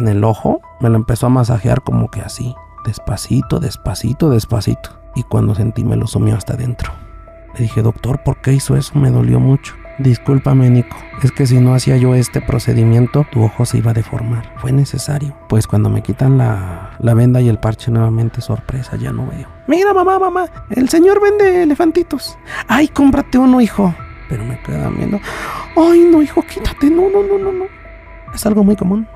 en el ojo, me lo empezó a masajear como que así, despacito, despacito, despacito. Y cuando sentí me lo sumió hasta adentro. Le dije, doctor, ¿por qué hizo eso? Me dolió mucho. Discúlpame, Nico, es que si no hacía yo este procedimiento, tu ojo se iba a deformar. Fue necesario. Pues cuando me quitan la, la venda y el parche nuevamente, sorpresa, ya no veo. Mira, mamá, mamá, el señor vende elefantitos. Ay, cómprate uno, hijo. Pero me queda viendo. Ay, no, hijo, quítate. No, no, no, no, no. Es algo muy común.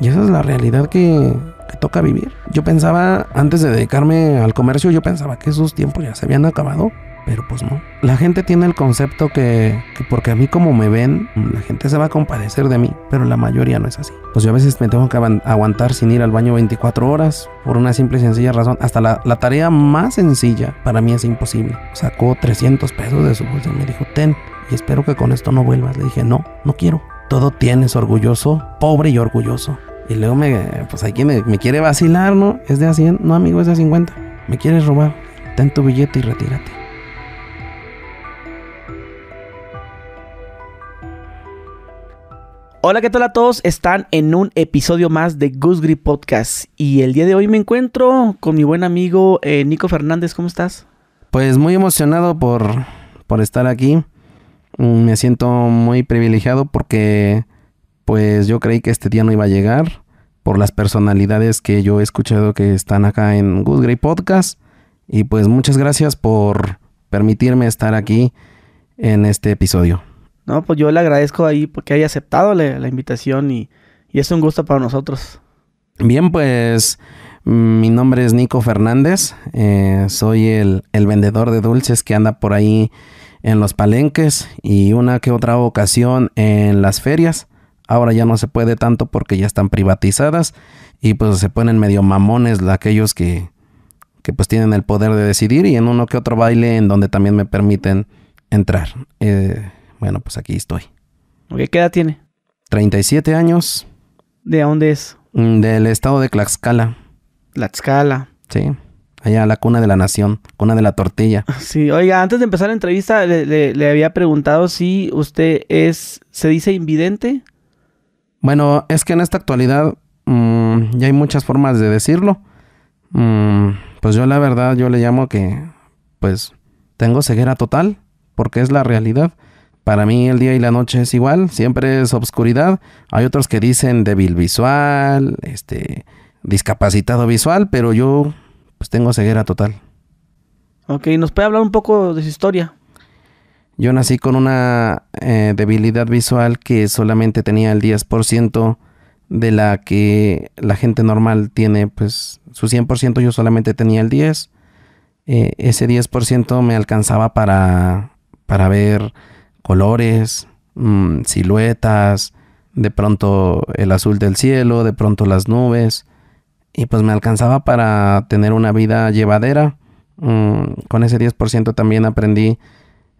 Y esa es la realidad que, toca vivir. Yo pensaba, antes de dedicarme al comercio, yo pensaba que esos tiempos ya se habían acabado. Pero pues no. La gente tiene el concepto que, porque a mí como me ven, la gente se va a compadecer de mí, pero la mayoría no es así. Pues yo a veces me tengo que aguantar sin ir al baño 24 horas por una simple y sencilla razón. Hasta la, la tarea más sencilla para mí es imposible. Sacó 300 pesos de su bolsa y me dijo, ten, y espero que con esto no vuelvas. Le dije, no, no quiero. Todo tienes orgulloso, pobre y orgulloso. Y luego me, pues hay quien me, quiere vacilar, ¿no? Es de a 100, no amigo, es de a 50. Me quieres robar, ten tu billete y retírate. Hola, ¿qué tal a todos? Están en un episodio más de Goose Grip Podcast y el día de hoy me encuentro con mi buen amigo eh, Nico Fernández. ¿Cómo estás? Pues muy emocionado por, por estar aquí. Mm, me siento muy privilegiado porque pues yo creí que este día no iba a llegar por las personalidades que yo he escuchado que están acá en Good Grey Podcast. Y pues muchas gracias por permitirme estar aquí en este episodio. No, pues yo le agradezco ahí porque haya aceptado la, invitación y, es un gusto para nosotros. Bien, pues mi nombre es Nico Fernández, eh, soy el vendedor de dulces que anda por ahí en los palenques y una que otra ocasión en las ferias. Ahora ya no se puede tanto porque ya están privatizadas y pues se ponen medio mamones aquellos que, pues tienen el poder de decidir y en uno que otro baile en donde también me permiten entrar. Eh, bueno, pues aquí estoy. ¿Qué edad tiene? 37 años. ¿De dónde es? Mm, del estado de Tlaxcala. Tlaxcala. Sí. Allá, la cuna de la nación, cuna de la tortilla. Sí, oiga, antes de empezar la entrevista le, le había preguntado si usted es, se dice invidente. Bueno, es que en esta actualidad mm, ya hay muchas formas de decirlo. Mm, pues yo la verdad, yo le llamo que, pues, tengo ceguera total, porque es la realidad. Para mí el día y la noche es igual, siempre es obscuridad. Hay otros que dicen débil visual, este, discapacitado visual, pero yo, pues, tengo ceguera total. Ok, ¿nos puede hablar un poco de su historia? Yo nací con una eh, debilidad visual que solamente tenía el 10% de la que la gente normal tiene, pues su 100% yo solamente tenía el 10%. Eh, ese 10% me alcanzaba para, para ver colores, mm, siluetas, de pronto el azul del cielo, de pronto las nubes. Y pues me alcanzaba para tener una vida llevadera. Mm, con ese 10% también aprendí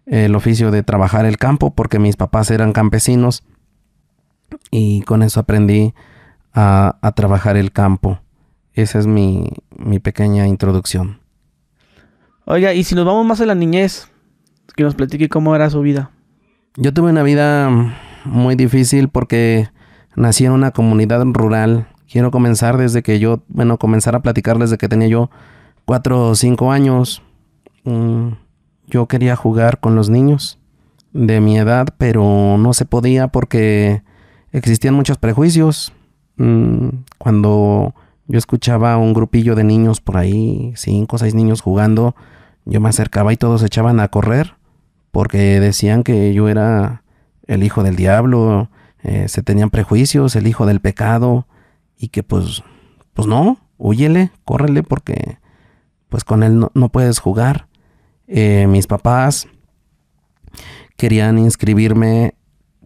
el oficio de trabajar el campo porque mis papás eran campesinos y con eso aprendí a, trabajar el campo. Esa es mi, pequeña introducción. Oiga, y si nos vamos más a la niñez, que nos platique cómo era su vida. Yo tuve una vida muy difícil porque nací en una comunidad rural. Quiero comenzar desde que yo, bueno, comenzar a platicar desde que tenía yo cuatro o cinco años. Mm, yo quería jugar con los niños de mi edad, pero no se podía porque existían muchos prejuicios. Mm, cuando yo escuchaba a un grupillo de niños por ahí, cinco o seis niños jugando, yo me acercaba y todos se echaban a correr porque decían que yo era el hijo del diablo, eh, se tenían prejuicios, el hijo del pecado y que pues, pues no, huyele, córrele porque pues con él no puedes jugar. Eh, mis papás querían inscribirme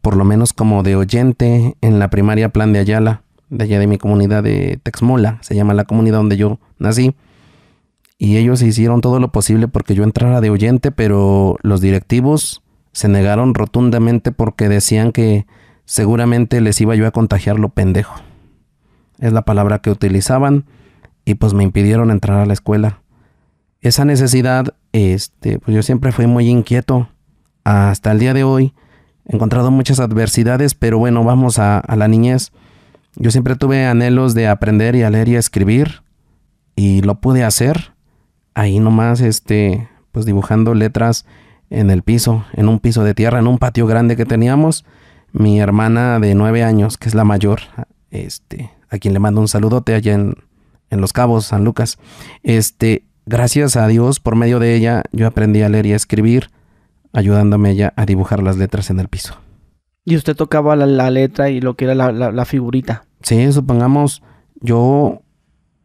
por lo menos como de oyente en la primaria Plan de Ayala, de allá de mi comunidad de Texmola, se llama la comunidad donde yo nací. Y ellos hicieron todo lo posible porque yo entrara de oyente, pero los directivos se negaron rotundamente porque decían que seguramente les iba yo a contagiar lo pendejo. Es la palabra que utilizaban y pues me impidieron entrar a la escuela. Esa necesidad este, pues yo siempre fui muy inquieto. Hasta el día de hoy he encontrado muchas adversidades, pero bueno, vamos a, la niñez. Yo siempre tuve anhelos de aprender y a leer y a escribir y lo pude hacer ahí nomás, este, pues dibujando letras en el piso, en un piso de tierra, en un patio grande que teníamos. Mi hermana de nueve años, que es la mayor, este, a quien le mando un saludote allá en, en Los Cabos, San Lucas, este, Gracias a Dios, por medio de ella, yo aprendí a leer y a escribir, ayudándome ella a dibujar las letras en el piso. Y usted tocaba la, letra y lo que era la, figurita. Sí, supongamos, yo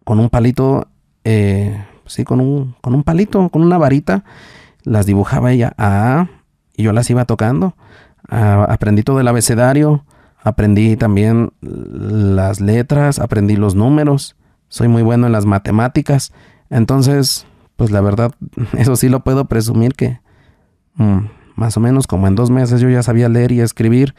con un palito, eh, sí, con un, con un palito, con una varita, las dibujaba ella A, y yo las iba tocando. aprendí todo el abecedario, aprendí también las letras, aprendí los números, soy muy bueno en las matemáticas entonces, pues la verdad, eso sí lo puedo presumir que mm, más o menos como en dos meses yo ya sabía leer y escribir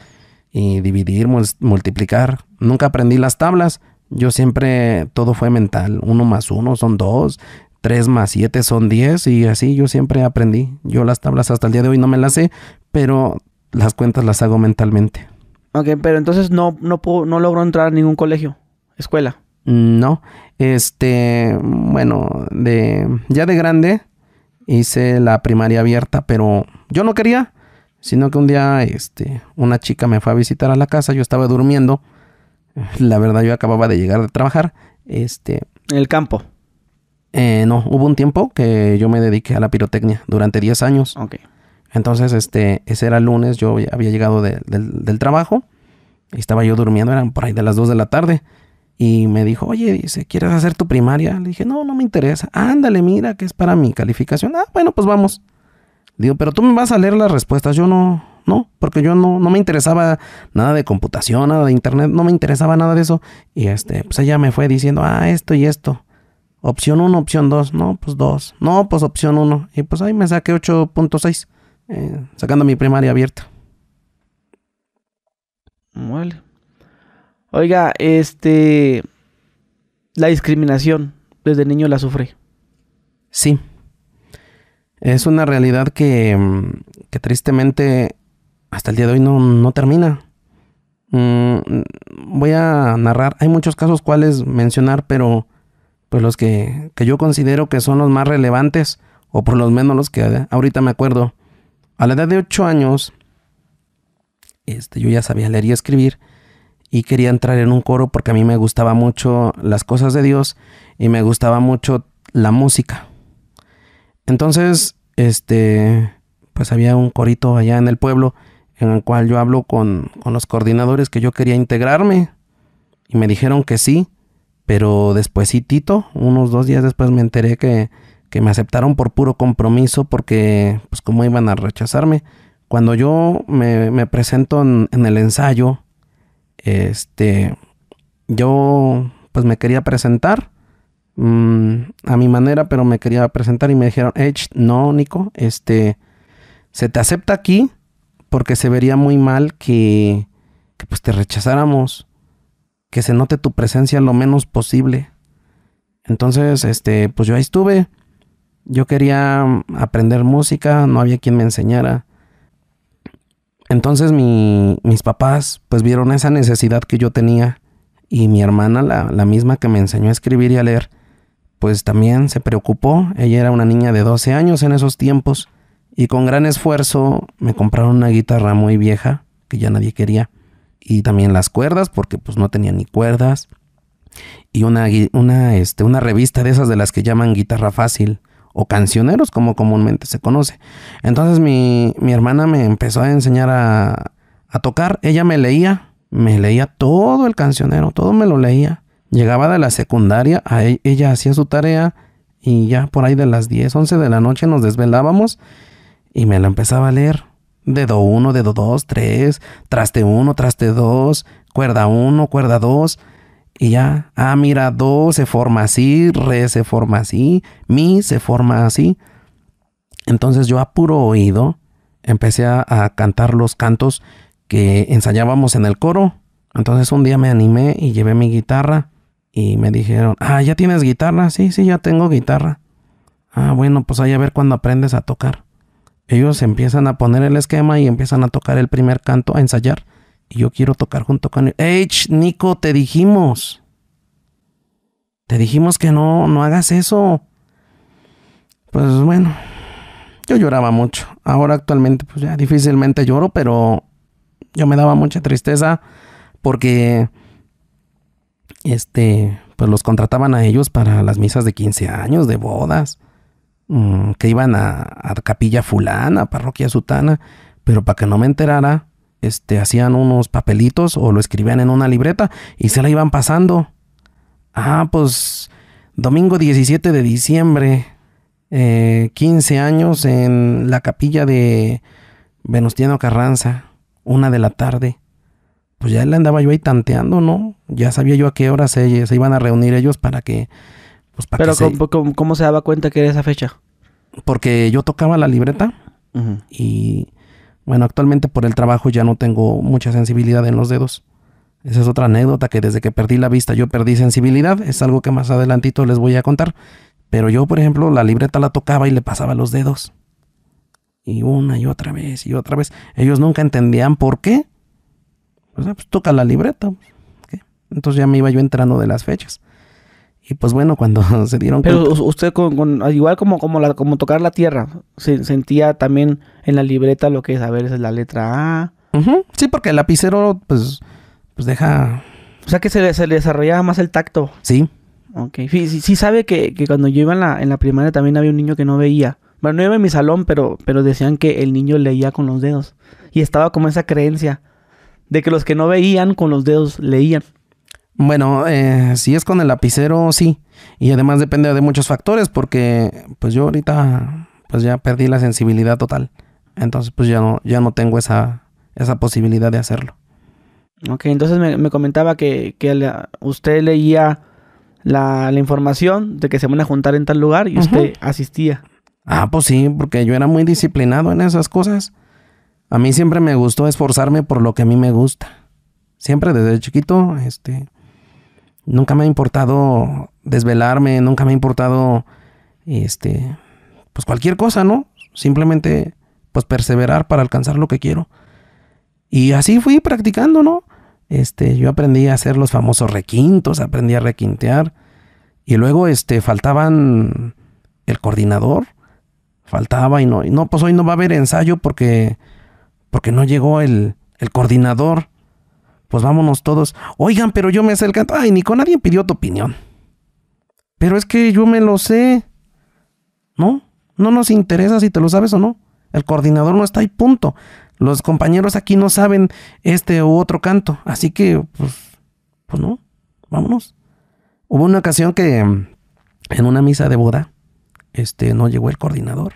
y dividir, multiplicar. Nunca aprendí las tablas. Yo siempre todo fue mental. Uno más uno son dos, tres más siete son diez y así yo siempre aprendí. Yo las tablas hasta el día de hoy no me las sé, pero las cuentas las hago mentalmente. Ok, pero entonces no, no, no logró entrar a ningún colegio, escuela. Mm, no, este, bueno, de ya de grande hice la primaria abierta, pero yo no quería, sino que un día este una chica me fue a visitar a la casa, yo estaba durmiendo. La verdad yo acababa de llegar de trabajar, este, el campo. Eh, no, hubo un tiempo que yo me dediqué a la pirotecnia durante 10 años. Ok. Entonces, este, ese era lunes, yo había llegado del trabajo y estaba yo durmiendo, eran por ahí de las 2 de la tarde y me dijo, oye, dice, ¿quieres hacer tu primaria? Le dije, no, no me interesa. Ándale, mira, que es para mi calificación. Ah, bueno, pues vamos. Digo, pero tú me vas a leer las respuestas. Yo no, no, porque yo no, me interesaba nada de computación, nada de internet, no me interesaba nada de eso. Y este, pues ella me fue diciendo, ah, esto y esto. Opción 1, opción 2, no, pues 2, no, pues opción 1. Y pues ahí me saqué 8.6, eh, sacando mi primaria abierta. Vale. Oiga, este. La discriminación desde niño la sufre. Sí. Es una realidad que, mm, tristemente hasta el día de hoy no, termina. Mm, voy a narrar, hay muchos casos cuales mencionar, pero pues los que, que, yo considero que son los más relevantes, o por lo menos los que ahorita me acuerdo. A la edad de 8 años, este, yo ya sabía leer y escribir, y quería entrar en un coro porque a mí me gustaba mucho las cosas de Dios y me gustaba mucho la música. Entonces, este, pues había un corito allá en el pueblo en el cual yo hablo con, los coordinadores que yo quería integrarme y me dijeron que sí, pero después sí, Tito, unos dos días después me enteré que, que me aceptaron por puro compromiso porque, pues, cómo iban a rechazarme. Cuando yo me, presento en, el ensayo, este, yo pues me quería presentar mm, a mi manera, pero me quería presentar y me dijeron, Edge, no, Nico, este, se te acepta aquí porque se vería muy mal que, que pues te rechazáramos, que se note tu presencia lo menos posible. Entonces, este, pues yo ahí estuve. Yo quería aprender música, no había quien me enseñara. Entonces mis papás pues vieron esa necesidad que yo tenía y mi hermana, la, la, misma que me enseñó a escribir y a leer, pues también se preocupó. Ella era una niña de 12 años en esos tiempos y con gran esfuerzo me compraron una guitarra muy vieja que ya nadie quería y también las cuerdas porque pues no tenía ni cuerdas y una, este, una revista de esas de las que llaman guitarra fácil o cancioneros como comúnmente se conoce. Entonces mi, hermana me empezó a enseñar a, tocar, ella me leía, me leía todo el cancionero, todo me lo leía. Llegaba de la secundaria, ella, e, ella hacía su tarea y ya por ahí de las 10, 11 de la noche nos desvelábamos y me la empezaba a leer. Dedo 1, dedo 2, 3, traste 1, traste 2, cuerda 1, cuerda 2 y ya, ah, mira, do se forma así, re se forma así, mi se forma así. Entonces yo a puro oído empecé a, cantar los cantos que ensayábamos en el coro. Entonces un día me animé y llevé mi guitarra y me dijeron, ah, ¿ya tienes guitarra? Sí, sí, ya tengo guitarra. Ah, bueno, pues ahí a ver cuando aprendes a tocar. Ellos empiezan a poner el esquema y empiezan a tocar el primer canto, a ensayar yo quiero tocar junto con él. Nico, te dijimos! Te dijimos que no, no hagas eso. Pues bueno, yo lloraba mucho. Ahora actualmente, pues ya difícilmente lloro, pero yo me daba mucha tristeza porque, este, pues los contrataban a ellos para las misas de 15 años, de bodas, mm, que iban a, a capilla fulana, parroquia sutana, pero para que no me enterara, este, hacían unos papelitos o lo escribían en una libreta y se la iban pasando. Ah, pues domingo 17 de diciembre, 15 eh, años en la capilla de Venustiano Carranza, una de la tarde. Pues ya le andaba yo ahí tanteando, ¿no? Ya sabía yo a qué hora se, iban a reunir ellos para que... Pues, Pero ¿cómo, se... daba cuenta que era esa fecha? Porque yo tocaba la libreta y bueno, actualmente por el trabajo ya no tengo mucha sensibilidad en los dedos. Esa es otra anécdota que desde que perdí la vista yo perdí sensibilidad. Es algo que más adelantito les voy a contar. Pero yo, por ejemplo, la libreta la tocaba y le pasaba los dedos. Y una y otra vez y otra vez. Ellos nunca entendían por qué. Pues, toca la libreta. Entonces ya me iba yo entrando de las fechas. Y pues bueno, cuando se dieron Pero usted, con, igual como, como, la, como tocar la tierra, se, sentía también en la libreta lo que es, a ver, es la letra A. Sí, porque el lapicero, pues, pues deja... O sea que se se desarrollaba más el tacto. Sí. Ok. Sí, sabe que, que, cuando yo iba en la, en la primaria también había un niño que no veía. Bueno, no iba en mi salón, pero, pero decían que el niño leía con los dedos. Y estaba como esa creencia de que los que no veían con los dedos leían. Bueno, eh, si es con el lapicero, sí. Y además depende de muchos factores porque pues yo ahorita pues ya perdí la sensibilidad total. Entonces pues ya no, ya no tengo esa, posibilidad de hacerlo. Ok, entonces me, comentaba que, usted leía la, información de que se van a juntar en tal lugar y usted asistía. Ah, pues sí, porque yo era muy disciplinado en esas cosas. A mí siempre me gustó esforzarme por lo que a mí me gusta. Siempre desde chiquito, este, Nunca me ha importado desvelarme, nunca me ha importado, este, pues cualquier cosa, ¿no? Simplemente, pues perseverar para alcanzar lo que quiero. Y así fui practicando, ¿no? Este, yo aprendí a hacer los famosos requintos, aprendí a requintear. Y luego, este, faltaban el coordinador, faltaba y no, no, pues hoy no va a haber ensayo porque, porque no llegó el, el coordinador pues vámonos todos. Oigan, pero yo me sé el canto. Ay, Nico, nadie pidió tu opinión. Pero es que yo me lo sé. ¿No? No nos interesa si te lo sabes o no. El coordinador no está ahí, punto. Los compañeros aquí no saben este u otro canto. Así que, pues, pues no, vámonos. Hubo una ocasión que mm, en una misa de boda, este, no llegó el coordinador.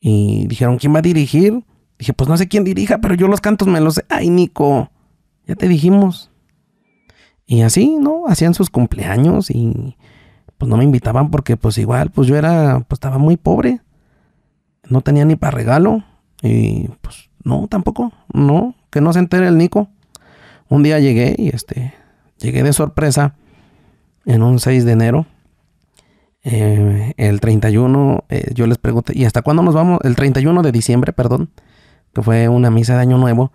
Y dijeron, ¿quién va a dirigir? Dije, pues no sé quién dirija, pero yo los cantos me los sé. Ay, Nico, ya te dijimos. Y así, ¿no? Hacían sus cumpleaños y pues no me invitaban porque pues igual, pues yo era, pues estaba muy pobre. No tenía ni para regalo y pues no, tampoco, no, que no se entere el Nico. Un día llegué y este, llegué de sorpresa en un 6 de enero. Eh, el 31, eh, yo les pregunté, ¿y hasta cuándo nos vamos? El 31 de diciembre, perdón, que fue una misa de Año Nuevo.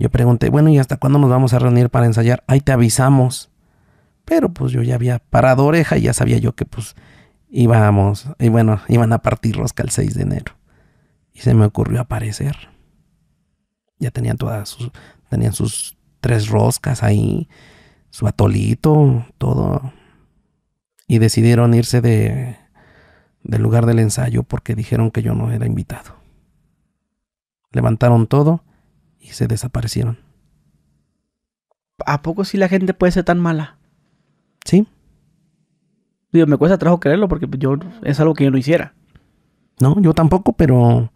Yo pregunté, bueno, ¿y hasta cuándo nos vamos a reunir para ensayar? Ahí te avisamos. Pero pues yo ya había parado oreja y ya sabía yo que pues íbamos, y bueno, iban a partir rosca el 6 de enero. Y se me ocurrió aparecer. Ya tenían todas sus, tenían sus tres roscas ahí, su atolito, todo. Y decidieron irse de, del lugar del ensayo porque dijeron que yo no era invitado. Levantaron todo y se desaparecieron. ¿A poco si la gente puede ser tan mala? Sí. Digo, me cuesta trabajo creerlo porque yo es algo que yo no hiciera. No, yo tampoco, pero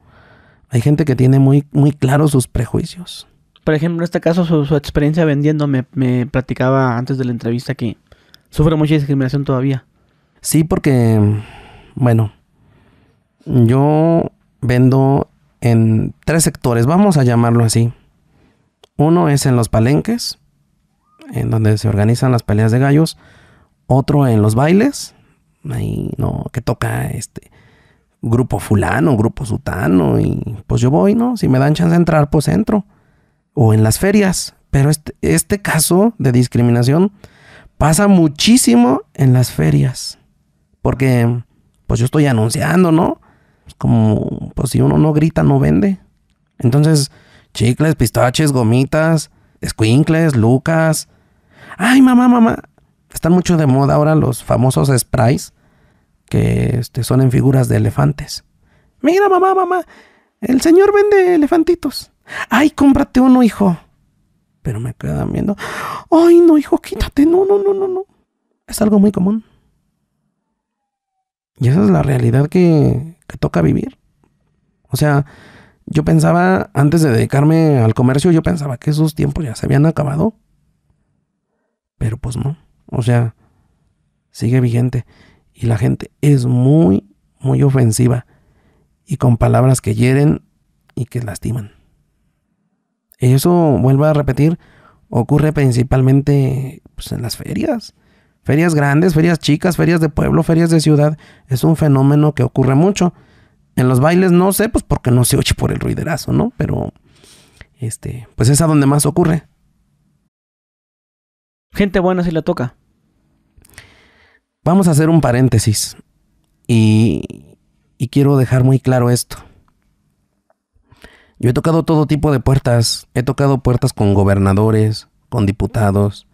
hay gente que tiene muy, muy claros sus prejuicios. Por ejemplo, en este caso, su, experiencia vendiendo me, me platicaba antes de la entrevista que sufre mucha discriminación todavía. Sí, porque, bueno, yo vendo en tres sectores, vamos a llamarlo así. Uno es en los palenques, en donde se organizan las peleas de gallos. Otro en los bailes, ahí no, que toca este grupo fulano, grupo sutano, y pues yo voy, ¿no? Si me dan chance de entrar, pues entro. O en las ferias, pero este, este caso de discriminación pasa muchísimo en las ferias, porque pues yo estoy anunciando, ¿no? Es como, pues si uno no grita, no vende. Entonces, chicles, pistaches, gomitas, squinkles, lucas. Ay, mamá, mamá. Están mucho de moda ahora los famosos sprays que este, son en figuras de elefantes. Mira, mamá, mamá. El señor vende elefantitos. Ay, cómprate uno, hijo. Pero me quedan viendo. Ay, no, hijo, quítate. No, no, no, no, no. Es algo muy común. Y esa es la realidad que, toca vivir. O sea, yo pensaba, antes de dedicarme al comercio, yo pensaba que esos tiempos ya se habían acabado. Pero pues no. O sea, sigue vigente. Y la gente es muy, muy ofensiva. Y con palabras que hieren y que lastiman. Eso, vuelvo a repetir, ocurre principalmente pues, en las ferias. Ferias grandes, ferias chicas, ferias de pueblo, ferias de ciudad. Es un fenómeno que ocurre mucho. En los bailes no sé, pues porque no se oye por el ruiderazo, ¿no? Pero, este, pues es a donde más ocurre. Gente buena si la toca. Vamos a hacer un paréntesis. Y, y quiero dejar muy claro esto. Yo he tocado todo tipo de puertas. He tocado puertas con gobernadores, con diputados,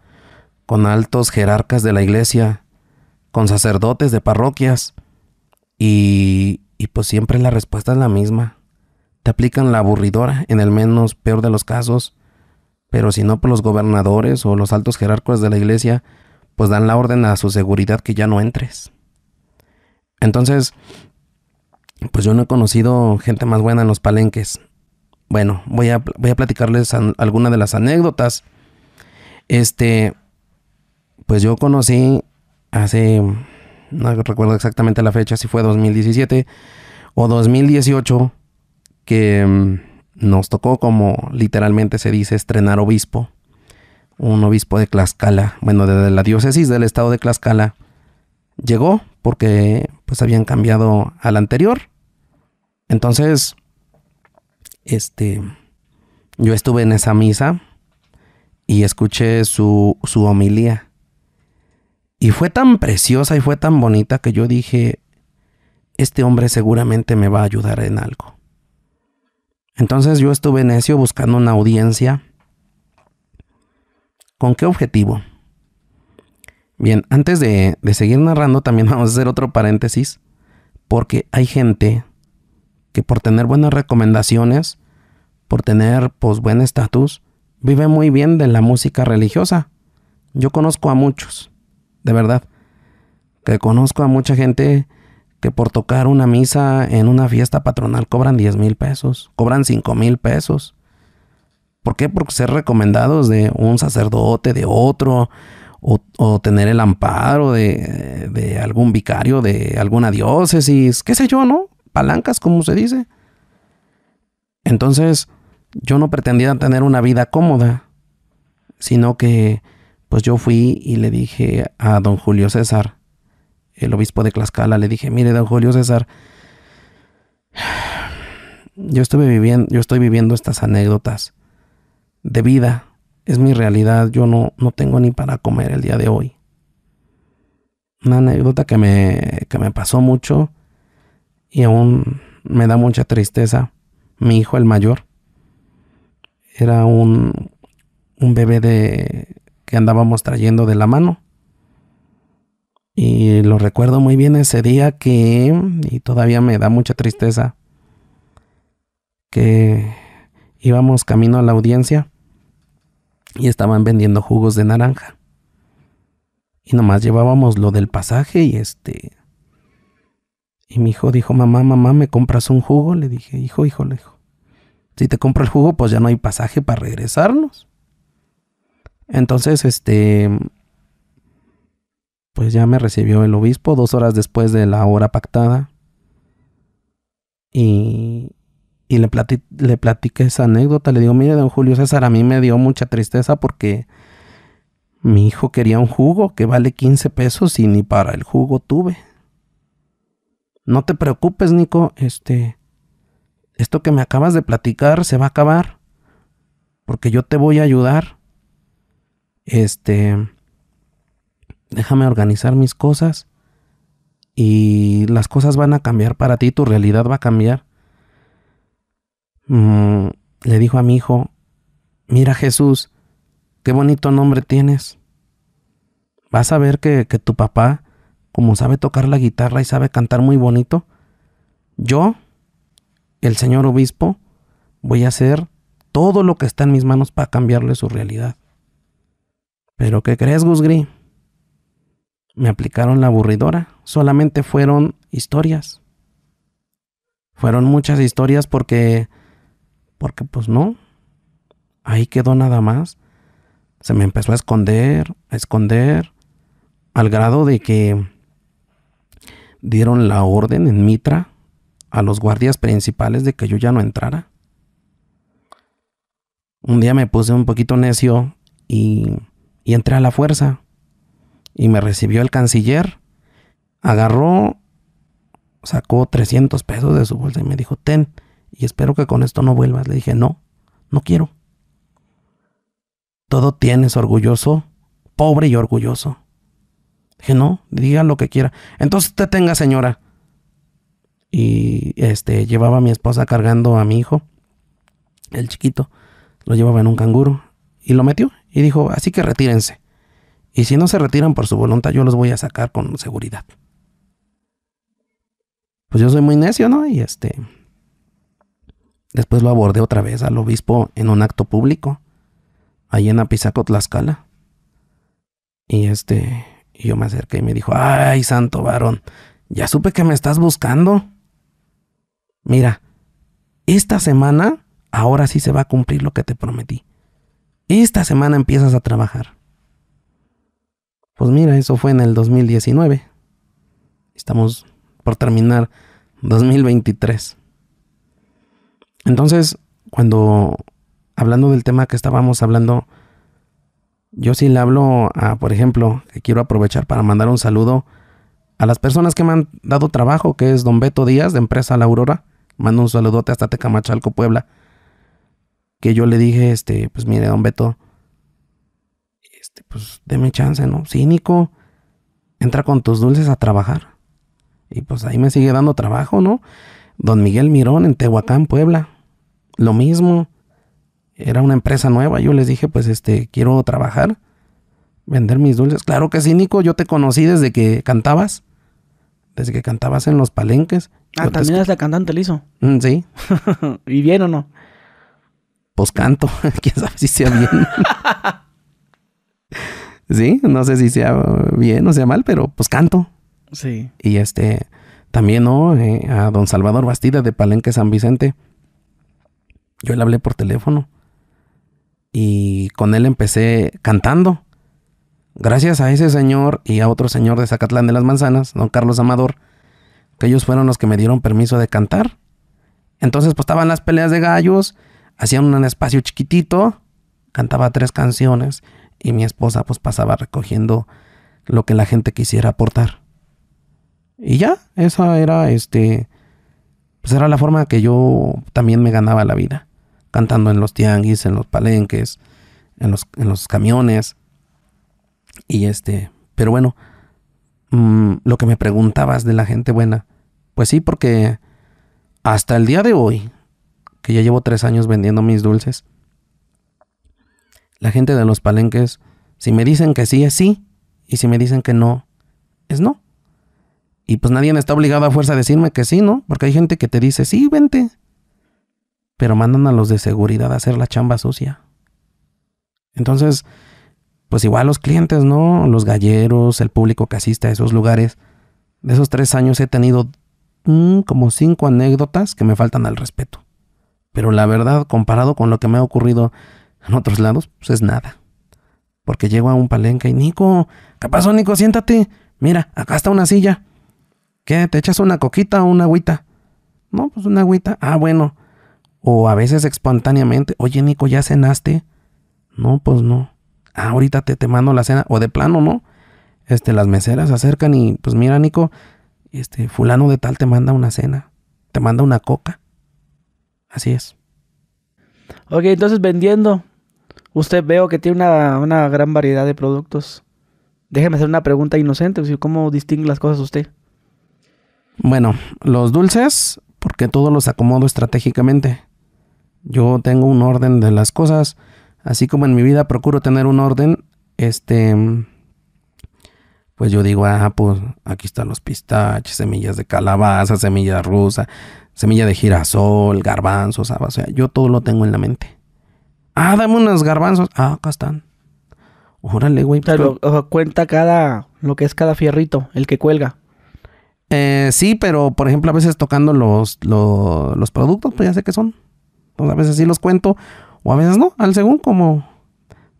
con altos jerarcas de la iglesia, con sacerdotes de parroquias. Y, y pues siempre la respuesta es la misma. Te aplican la aburridora en el menos peor de los casos, pero si no, por pues los gobernadores o los altos jerarcas de la iglesia pues dan la orden a su seguridad que ya no entres. Entonces, pues yo no he conocido gente más buena en los palenques. Bueno, voy a, voy a platicarles alguna de las anécdotas. Este, pues yo conocí hace, no recuerdo exactamente la fecha, si fue 2017 o 2018, que mm, nos tocó como literalmente se dice estrenar obispo, un obispo de Tlaxcala, bueno, de la diócesis del estado de Tlaxcala. Llegó porque pues habían cambiado al anterior. Entonces, este, yo estuve en esa misa y escuché su, su homilía. Y fue tan preciosa y fue tan bonita que yo dije, este hombre seguramente me va a ayudar en algo. Entonces yo estuve necio buscando una audiencia. ¿Con qué objetivo? Bien, antes de, de, seguir narrando, también vamos a hacer otro paréntesis, porque hay gente que por tener buenas recomendaciones, por tener pues buen estatus, vive muy bien de la música religiosa. Yo conozco a muchos de verdad. Que conozco a mucha gente que por tocar una misa en una fiesta patronal cobran 10 mil pesos, cobran 5 mil pesos. ¿Por qué? Por ser recomendados de un sacerdote, de otro, o, tener el amparo de, de, algún vicario, de alguna diócesis, qué sé yo, ¿no? Palancas, como se dice. Entonces, yo no pretendía tener una vida cómoda, sino que pues yo fui y le dije a don Julio César, el obispo de Tlaxcala, le dije, mire, don Julio César, yo estuve viviendo, yo estoy viviendo estas anécdotas de vida, es mi realidad, yo no, no tengo ni para comer el día de hoy. Una anécdota que me, que me pasó mucho y aún me da mucha tristeza. Mi hijo, el mayor, era un, un bebé de que andábamos trayendo de la mano. Y lo recuerdo muy bien ese día que, y todavía me da mucha tristeza, que íbamos camino a la audiencia y estaban vendiendo jugos de naranja. Y nomás llevábamos lo del pasaje y este... Y mi hijo dijo, mamá, mamá, ¿me compras un jugo? Le dije, hijo, hijo, le dijo. Si te compro el jugo, pues ya no hay pasaje para regresarnos. Entonces, este, pues ya me recibió el obispo dos horas después de la hora pactada. Y, y le, le platiqué esa anécdota. Le digo, mire, don Julio César, a mí me dio mucha tristeza porque mi hijo quería un jugo que vale 15 pesos y ni para el jugo tuve. No te preocupes, Nico, este, esto que me acabas de platicar se va a acabar porque yo te voy a ayudar este, déjame organizar mis cosas y las cosas van a cambiar para ti, tu realidad va a cambiar. Mm, le dijo a mi hijo, mira Jesús, qué bonito nombre tienes. Vas a ver que tu papá, como sabe tocar la guitarra y sabe cantar muy bonito, yo, el señor obispo, voy a hacer todo lo que está en mis manos para cambiarle su realidad. ¿Pero qué crees, Gusgri? Me aplicaron la aburridora. Solamente fueron historias. Fueron muchas historias porque... Porque pues no. Ahí quedó nada más. Se me empezó a esconder, a esconder, al grado de que dieron la orden en Mitra a los guardias principales de que yo ya no entrara. Un día me puse un poquito necio y y entré a la fuerza. Y me recibió el canciller, agarró, sacó 300 pesos de su bolsa y me dijo, ten, y espero que con esto no vuelvas. Le dije, no, no quiero. Todo tienes orgulloso, pobre y orgulloso. Dije, no, diga lo que quiera. Entonces te tenga, señora. Y este, llevaba a mi esposa cargando a mi hijo, el chiquito, lo llevaba en un canguro y lo metió y dijo, así que retírense. Y si no se retiran por su voluntad, yo los voy a sacar con seguridad. Pues yo soy muy necio, ¿no? Y este... Después lo abordé otra vez al obispo en un acto público, ahí en Apizaco, Tlaxcala. Y este... Y yo me acerqué y me dijo, ay, santo varón, ya supe que me estás buscando. Mira, esta semana ahora sí se va a cumplir lo que te prometí. Esta semana empiezas a trabajar. Pues mira, eso fue en el 2019. Estamos por terminar 2023. Entonces, cuando hablando del tema que estábamos hablando, yo sí le hablo a, por ejemplo, que quiero aprovechar para mandar un saludo a las personas que me han dado trabajo, que es Don Beto Díaz de Empresa La Aurora. Mando un saludote hasta Tecamachalco, Puebla que yo le dije, este, pues mire, don Beto, este, pues deme chance, ¿no? Cínico, entra con tus dulces a trabajar. Y pues ahí me sigue dando trabajo, ¿no? Don Miguel Mirón en Tehuacán, Puebla. Lo mismo. Era una empresa nueva. Yo les dije, pues este, quiero trabajar, vender mis dulces. Claro que cínico, yo te conocí desde que cantabas. Desde que cantabas en los palenques. Ah, también es la cantante, liso mm, sí. ¿Y bien o no? pues canto. Quién sabe si sea bien. sí, no sé si sea bien o sea mal, pero pues canto. Sí. Y este, también, ¿no? Eh, a don Salvador Bastida de Palenque San Vicente. Yo le hablé por teléfono. Y con él empecé cantando. Gracias a ese señor y a otro señor de Zacatlán de las Manzanas, don Carlos Amador, que ellos fueron los que me dieron permiso de cantar. Entonces, pues estaban las peleas de gallos hacían un espacio chiquitito, cantaba tres canciones y mi esposa pues pasaba recogiendo lo que la gente quisiera aportar. Y ya, esa era este pues era la forma que yo también me ganaba la vida, cantando en los tianguis, en los palenques, en los, en los camiones. Y este, pero bueno, mm, lo que me preguntabas de la gente buena, pues sí, porque hasta el día de hoy, que ya llevo tres años vendiendo mis dulces. La gente de los palenques, si me dicen que sí, es sí, y si me dicen que no, es no. Y pues nadie me está obligado a fuerza a decirme que sí, ¿no? Porque hay gente que te dice, sí, vente. Pero mandan a los de seguridad a hacer la chamba sucia. Entonces, pues igual los clientes, ¿no? Los galleros, el público que asiste a esos lugares. De esos tres años he tenido mm, como cinco anécdotas que me faltan al respeto. Pero la verdad, comparado con lo que me ha ocurrido en otros lados, pues es nada. Porque llego a un palenque y Nico, ¿qué pasó, Nico? Siéntate. Mira, acá está una silla. ¿Qué? ¿Te echas una coquita o una agüita? No, pues una agüita. Ah, bueno. O a veces espontáneamente, oye, Nico, ¿ya cenaste? No, pues no. Ah, ahorita te, te mando la cena. O de plano, ¿no? Este, las meseras se acercan y, pues mira, Nico, este, fulano de tal te manda una cena. Te manda una coca. Así es. Ok, entonces vendiendo. Usted veo que tiene una, gran variedad de productos. Déjeme hacer una pregunta inocente. ¿Cómo distingue las cosas usted? Bueno, los dulces, porque todos los acomodo estratégicamente. Yo tengo un orden de las cosas. Así como en mi vida procuro tener un orden, este pues yo digo, ah, pues aquí están los pistaches, semillas de calabaza, semillas rusa, semilla de girasol, garbanzos, o sea, yo todo lo tengo en la mente. Ah, dame unos garbanzos. Ah, acá están. Órale, güey. Pues, o sea, cuenta cada, lo que es cada fierrito, el que cuelga. Eh, sí, pero por ejemplo, a veces tocando los, los, los productos, pues ya sé qué son. a veces sí los cuento, o a veces no, al según como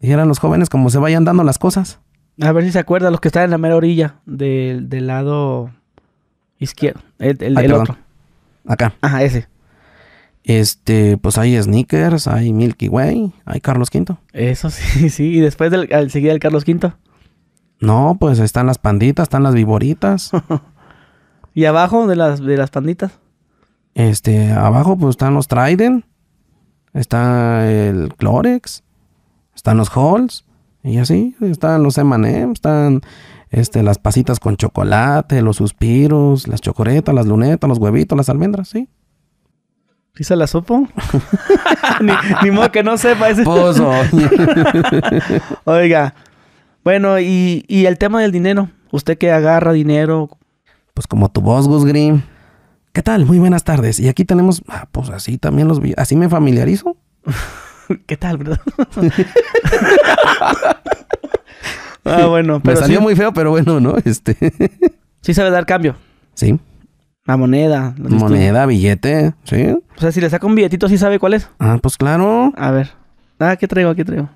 dijeran los jóvenes, como se vayan dando las cosas. A ver si se acuerda los que están en la mera orilla del, del lado izquierdo, el, el otro acá. Ajá, ese. Este, pues hay Sneakers, hay Milky Way, hay Carlos V. Eso sí, sí. ¿Y después al seguir al Carlos V? No, pues están las panditas, están las viboritas. ¿Y abajo de las, de las panditas? Este, abajo pues están los Trident, está el Clorex, están los Halls, y así, están los M&M, están este, las pasitas con chocolate, los suspiros, las chocoretas, las lunetas, los huevitos, las almendras, sí. ¿Y se la sopo? ni, modo que no sepa ese. Pozo. Pues, Oiga, bueno, y, el tema del dinero. ¿Usted que agarra dinero? Pues como tu voz, Gus Green. ¿Qué tal? Muy buenas tardes. Y aquí tenemos, ah, pues así también los vi. Así me familiarizo. ¿Qué tal, verdad? Ah, bueno. Pero Me salió muy feo, pero bueno, ¿no? Este. sí sabe dar cambio. Sí. La moneda. moneda, billete, sí. O sea, si le saca un billetito, sí sabe cuál es. Ah, pues claro. A ver. Ah, ¿qué traigo? ¿Qué traigo?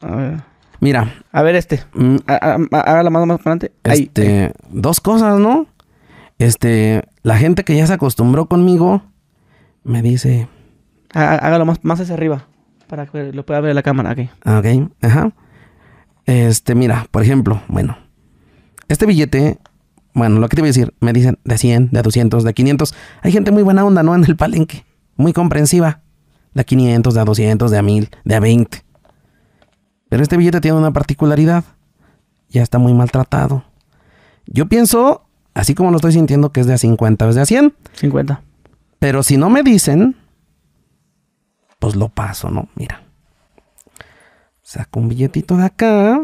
A ver. Mira. A ver este. Mm. Haga ah, ah, ah, la mano más para adelante. Este, dos cosas, ¿no? Este, la gente que ya se acostumbró conmigo me dice... Hágalo más, más hacia arriba para que lo pueda ver la cámara aquí. Ok, ajá. Este, mira, por ejemplo, bueno, este billete, bueno, lo que te voy a decir, me dicen de 100, de 200, de 500. Hay gente muy buena onda, ¿no? En el palenque, muy comprensiva. De 500, de 200, de 1000, de 20. Pero este billete tiene una particularidad. Ya está muy maltratado. Yo pienso, así como lo estoy sintiendo, que es de a 50 es de a 100. 50. Pero si no me dicen, pues lo paso, ¿no? Mira. Saco un billetito de acá.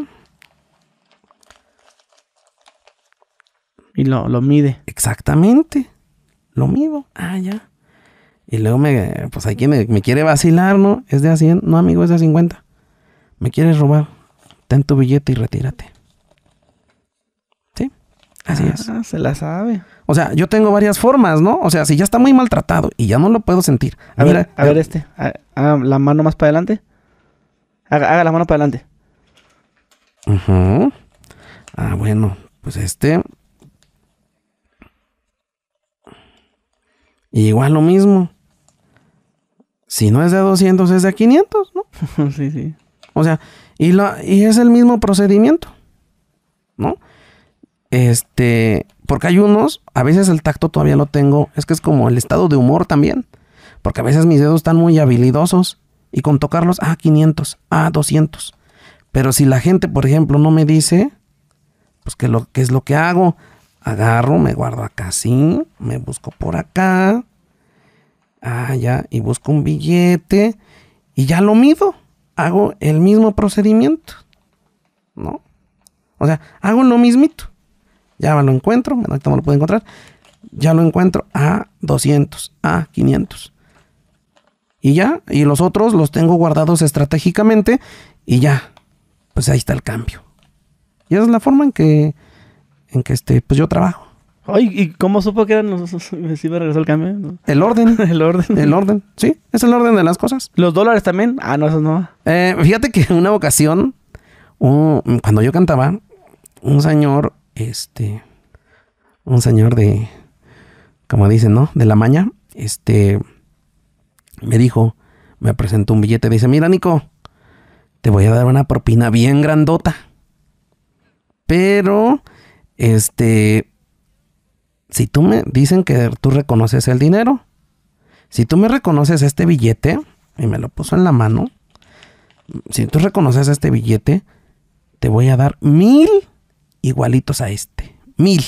Y lo, mide. Exactamente. Lo mido. Ah, ya. Y luego me, pues hay quien me, quiere vacilar, ¿no? Es de a 100. No, amigo, es de a 50. Me quieres robar. Ten tu billete y retírate. ¿Sí? Así ah, es. Se la sabe. O sea, yo tengo varias formas, ¿no? O sea, si ya está muy maltratado y ya no lo puedo sentir. A, ver, a ver eh, este. Ah, ah, la mano más para adelante. Haga, la mano para adelante. Ajá. Ah, bueno, pues este. igual lo mismo. Si no es de 200, es de 500, ¿no? sí, sí. O sea, y, y es el mismo procedimiento, ¿no? Este, porque hay unos, a veces el tacto todavía lo tengo, es que es como el estado de humor también, porque a veces mis dedos están muy habilidosos y con tocarlos, a 500, a 200. Pero si la gente, por ejemplo, no me dice, pues que lo, que es lo que hago? Agarro, me guardo acá, sí, me busco por acá, ah, ya, y busco un billete y ya lo mido. Hago el mismo procedimiento, ¿no? O sea, hago lo mismito. Ya lo encuentro, ahorita no lo puedo encontrar. Ya lo encuentro a 200, a 500 y ya, y los otros los tengo guardados estratégicamente y ya, pues ahí está el cambio. Y esa es la forma en que, en que este, pues yo trabajo. Ay, ¿y cómo supo que eran los, iba a regresar el cambio? El orden. el orden. El orden, sí, es el orden de las cosas. ¿Los dólares también? Ah, no, eso no. Eh, fíjate que en una ocasión, cuando yo cantaba, un señor, este, un señor de, como dicen, ¿no? De la maña, este me dijo, me presentó un billete, dice, mira Nico, te voy a dar una propina bien grandota. Pero, este, si tú me dicen que tú reconoces el dinero, si tú me reconoces este billete, y me lo puso en la mano, si tú reconoces este billete, te voy a dar mil igualitos a este. Mil.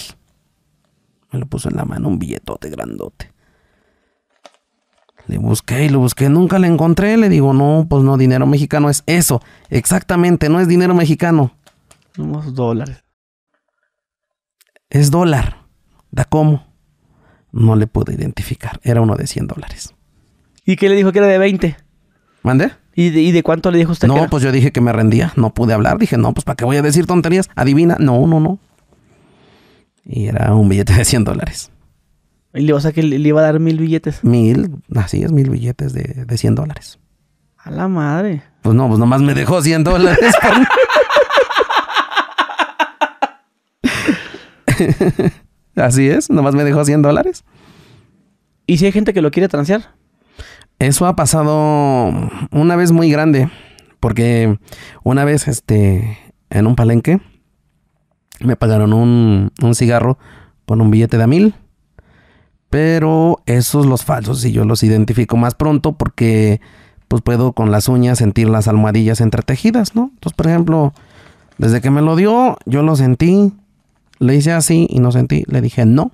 Me lo puso en la mano un billetote grandote. Le busqué y lo busqué, nunca le encontré. Le digo, no, pues no, dinero mexicano es eso. Exactamente, no es dinero mexicano. Somos dólares. Es dólar. ¿Da cómo? No le pude identificar. Era uno de 100 dólares. ¿Y qué le dijo que era de 20? ¿Mande? ¿Y de, cuánto le dijo usted? No, pues yo dije que me rendía. No pude hablar. Dije, no, pues ¿para qué voy a decir tonterías? Adivina. No, no, no. Y era un billete de 100 dólares o sea que le iba a dar mil billetes. Mil, así es, mil billetes de, de 100 dólares. A la madre. Pues no, pues nomás me dejó 100 dólares. así es, nomás me dejó 100 dólares. ¿Y si hay gente que lo quiere transear? Eso ha pasado una vez muy grande, porque una vez este, en un palenque me pagaron un, un cigarro con un billete de a mil pero esos los falsos y yo los identifico más pronto porque pues puedo con las uñas sentir las almohadillas entretejidas, ¿no? Entonces, por ejemplo, desde que me lo dio, yo lo sentí, le hice así y no sentí, le dije, no,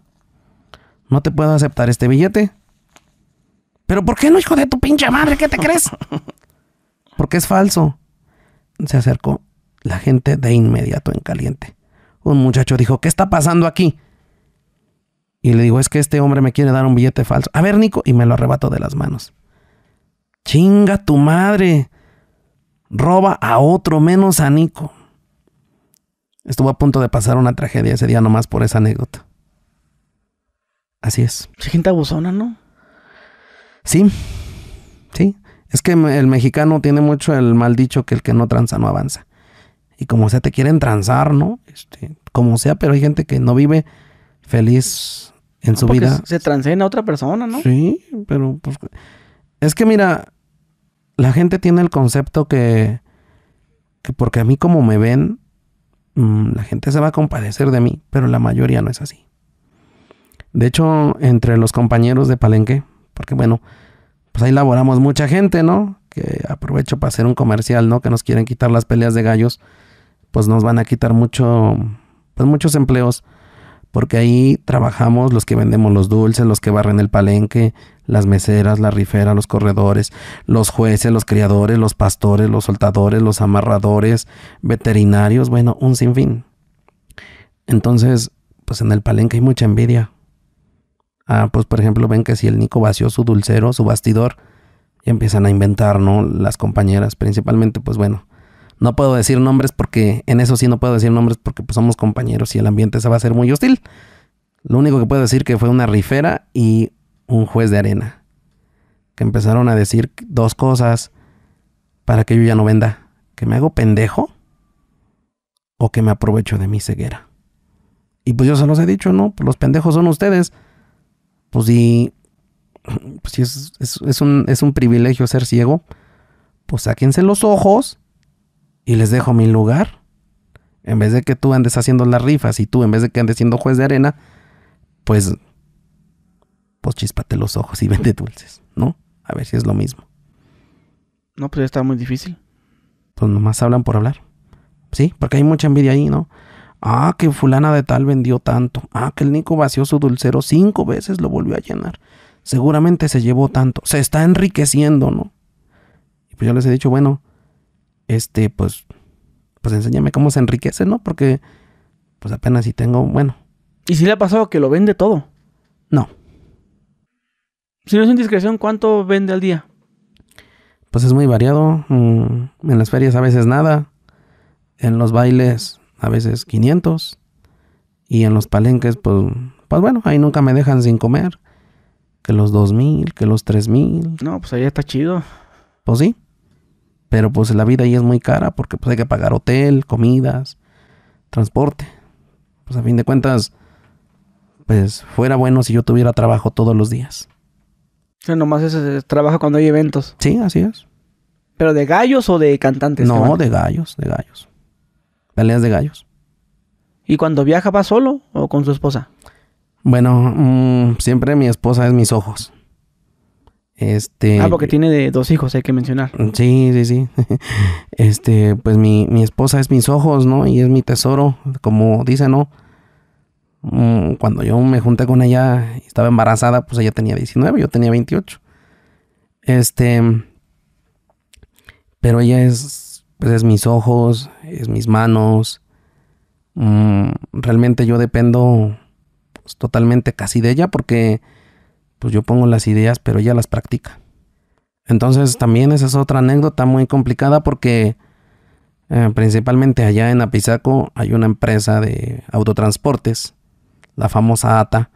no te puedo aceptar este billete. Pero ¿por qué no, hijo de tu pinche madre? ¿Qué te crees? Porque es falso. Se acercó la gente de inmediato en caliente. Un muchacho dijo, ¿qué está pasando aquí? Y le digo, es que este hombre me quiere dar un billete falso. A ver, Nico, y me lo arrebato de las manos. Chinga tu madre. Roba a otro menos a Nico. Estuvo a punto de pasar una tragedia ese día nomás por esa anécdota. Así es. Gente abusona, ¿no? Sí, sí. Es que el mexicano tiene mucho el mal dicho que el que no tranza no avanza. Y como sea, te quieren transar, ¿no? Este, como sea, pero hay gente que no vive feliz en su vida. Se transcena a otra persona, ¿no? Sí, pero pues, es que mira, la gente tiene el concepto que, porque a mí como me ven, mm, la gente se va a compadecer de mí, pero la mayoría no es así. De hecho, entre los compañeros de Palenque, porque bueno, pues ahí laboramos mucha gente, ¿no? Que aprovecho para hacer un comercial, ¿no? Que nos quieren quitar las peleas de gallos, pues nos van a quitar mucho, pues muchos empleos porque ahí trabajamos los que vendemos los dulces, los que barren el palenque, las meseras, la rifera, los corredores, los jueces, los criadores, los pastores, los soltadores, los amarradores, veterinarios, bueno, un sinfín. Entonces, pues en el palenque hay mucha envidia. Ah, pues por ejemplo, ven que si el Nico vació su dulcero, su bastidor, y empiezan a inventar, ¿no? Las compañeras, principalmente, pues bueno, no puedo decir nombres porque en eso sí no puedo decir nombres porque pues, somos compañeros y el ambiente se va a hacer muy hostil. Lo único que puedo decir que fue una rifera y un juez de arena que empezaron a decir dos cosas para que yo ya no venda, que me hago pendejo o que me aprovecho de mi ceguera. Y pues yo se los he dicho, ¿no? Pues, los pendejos son ustedes. Pues sí, pues es, un, es un privilegio ser ciego. Pues sáquense los ojos y les dejo mi lugar. En vez de que tú andes haciendo las rifas y tú en vez de que andes siendo juez de arena, pues, pues chispate los ojos y vende dulces, ¿no? A ver si es lo mismo. No, pues ya está muy difícil. Pues nomás hablan por hablar. Sí, porque hay mucha envidia ahí, ¿no? Ah, que fulana de tal vendió tanto. Ah, que el Nico vació su dulcero cinco veces, lo volvió a llenar. Seguramente se llevó tanto. Se está enriqueciendo, ¿no? Y pues yo les he dicho, bueno, este, pues, pues enséñame cómo se enriquece, ¿no? Porque, pues apenas si tengo, bueno. ¿Y si le ha pasado que lo vende todo? No. Si no es indiscreción, ¿cuánto vende al día? Pues es muy variado. Mm, en las ferias a veces nada. En los bailes a veces 500. Y en los palenques, pues, pues bueno, ahí nunca me dejan sin comer. Que los 2000, que los 3000. No, pues ahí está chido. Pues sí. Pero pues la vida ahí es muy cara porque pues hay que pagar hotel, comidas, transporte. Pues a fin de cuentas, pues fuera bueno si yo tuviera trabajo todos los días. No nomás es, eh, trabajo cuando hay eventos. Sí, así es. ¿Pero de gallos o de cantantes? No, de gallos, de gallos. Peleas de gallos. ¿Y cuando viaja va solo o con su esposa? Bueno, mm, siempre mi esposa es mis ojos. Este, ah, porque tiene de dos hijos, hay que mencionar. Mm, sí, sí, sí. Este, pues mi, esposa es mis ojos, ¿no? Y es mi tesoro, como dice, ¿no? Mm, cuando yo me junté con ella, y estaba embarazada, pues ella tenía 19, yo tenía 28. Este, pero ella es, pues es mis ojos, es mis manos. Mm, realmente yo dependo pues, totalmente casi de ella porque pues yo pongo las ideas, pero ella las practica. Entonces también esa es otra anécdota muy complicada porque eh, principalmente allá en Apizaco hay una empresa de autotransportes, la famosa ATA,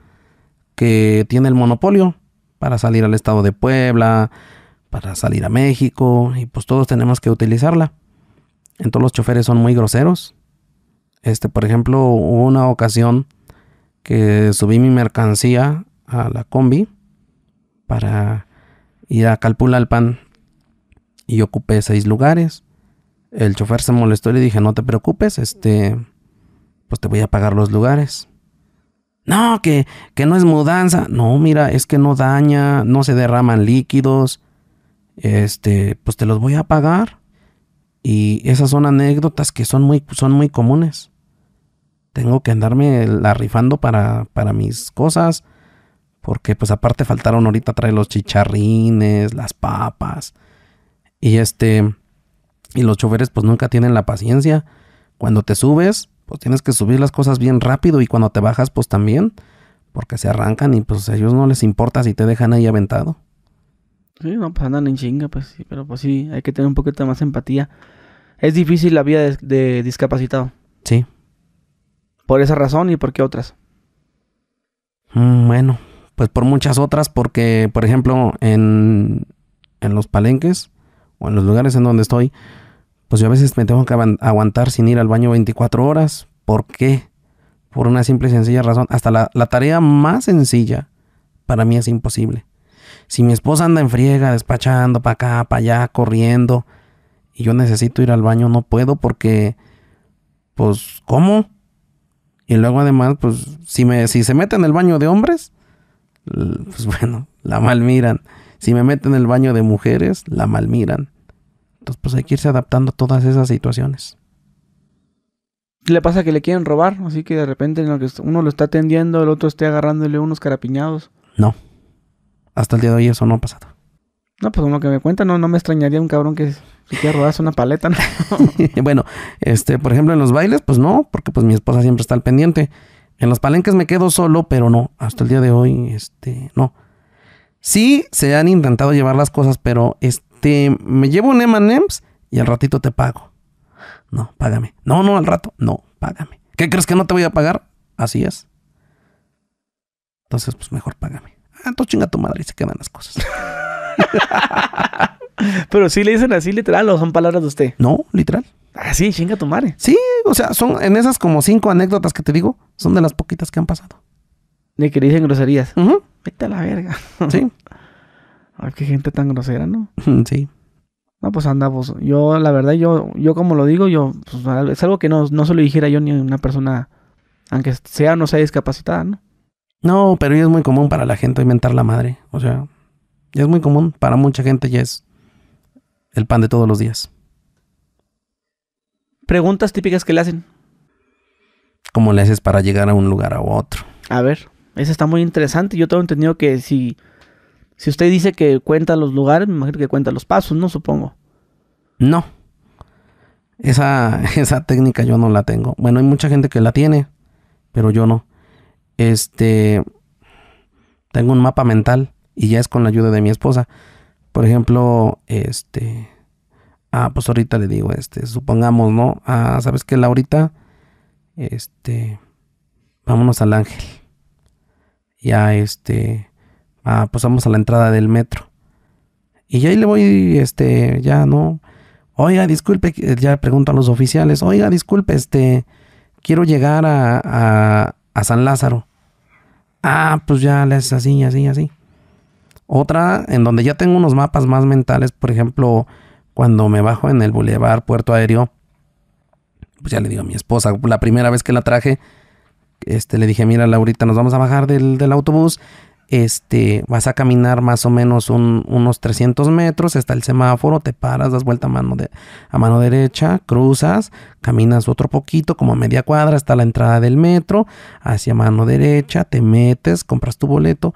que tiene el monopolio para salir al estado de Puebla, para salir a México, y pues todos tenemos que utilizarla. Entonces los choferes son muy groseros. Este, por ejemplo, hubo una ocasión que subí mi mercancía a la combi para ir a pan y ocupé seis lugares. El chofer se molestó y le dije, no te preocupes, este, pues te voy a pagar los lugares. No, que, que no es mudanza. No, mira, es que no daña, no se derraman líquidos. Este, pues te los voy a pagar. Y esas son anécdotas que son muy, son muy comunes. Tengo que andarme la rifando para, para mis cosas. Porque pues aparte faltaron ahorita traer los chicharrines, las papas. Y este... Y los choferes pues nunca tienen la paciencia. Cuando te subes, pues tienes que subir las cosas bien rápido y cuando te bajas pues también. Porque se arrancan y pues a ellos no les importa si te dejan ahí aventado. Sí, no, pues andan en chinga, pues sí, pero pues sí, hay que tener un poquito más empatía. Es difícil la vida de, discapacitado. Sí. Por esa razón y por qué otras. Mm, bueno, pues por muchas otras, porque, por ejemplo, en, los palenques o en los lugares en donde estoy, pues yo a veces me tengo que aguantar sin ir al baño 24 horas. ¿Por qué? Por una simple y sencilla razón. Hasta la, la tarea más sencilla para mí es imposible. Si mi esposa anda en friega, despachando para acá, para allá, corriendo, y yo necesito ir al baño, no puedo porque, pues, ¿cómo? Y luego además, pues, si, me, si se mete en el baño de hombres, pues bueno, la malmiran. Si me meten en el baño de mujeres, la malmiran. Entonces, pues hay que irse adaptando a todas esas situaciones. Le pasa que le quieren robar, así que de repente uno lo está atendiendo, el otro esté agarrándole unos carapiñados. No. Hasta el día de hoy eso no ha pasado. No, pues uno que me cuenta, no, no me extrañaría un cabrón que si quiere una paleta. bueno, este, por ejemplo, en los bailes, pues no, porque pues mi esposa siempre está al pendiente. En los palenques me quedo solo, pero no, hasta el día de hoy, este, no. Sí, se han intentado llevar las cosas, pero este, me llevo un M&M's y al ratito te pago. No, págame. No, no, al rato, no, págame. ¿Qué crees que no te voy a pagar? Así es. Entonces, pues mejor págame. Ah, tú chinga tu madre y se quedan las cosas. pero sí le dicen así literal o son palabras de usted. No, literal. Ah, sí, chinga tu madre. Sí, o sea, son en esas como cinco anécdotas que te digo, son de las poquitas que han pasado. De que le dicen groserías. Uh Vete a la verga. Sí. Ay, qué gente tan grosera, ¿no? Sí. No, pues anda, pues yo, la verdad, yo, yo como lo digo, yo, pues, es algo que no, no se lo dijera yo ni a una persona, aunque sea o no sea discapacitada, ¿no? No, pero es muy común para la gente inventar la madre. O sea, ya es muy común. Para mucha gente ya es el pan de todos los días. Preguntas típicas que le hacen. ¿Cómo le haces para llegar a un lugar a otro? A ver, esa está muy interesante. Yo tengo entendido que si, si usted dice que cuenta los lugares, me imagino que cuenta los pasos, ¿no? Supongo. No. Esa, esa técnica yo no la tengo. Bueno, hay mucha gente que la tiene, pero yo no. Este. Tengo un mapa mental y ya es con la ayuda de mi esposa. Por ejemplo, este. Ah, pues ahorita le digo, este, supongamos, ¿no? Ah, ¿sabes qué, Laurita? Este, vámonos al ángel. Ya, este, ah, pues vamos a la entrada del metro. Y ya ahí le voy, este, ya, ¿no? Oiga, disculpe, ya pregunto a los oficiales, oiga, disculpe, este, quiero llegar a, a, a San Lázaro. Ah, pues ya le haces así, así, así. Otra, en donde ya tengo unos mapas más mentales, por ejemplo, cuando me bajo en el Boulevard Puerto Aéreo, pues ya le digo a mi esposa, la primera vez que la traje, este, le dije, mira, Laurita, nos vamos a bajar del, autobús, este, vas a caminar más o menos unos 300 metros, está el semáforo, te paras, das vuelta a mano, a mano derecha, cruzas, caminas otro poquito, como media cuadra, hasta la entrada del metro, hacia mano derecha, te metes, compras tu boleto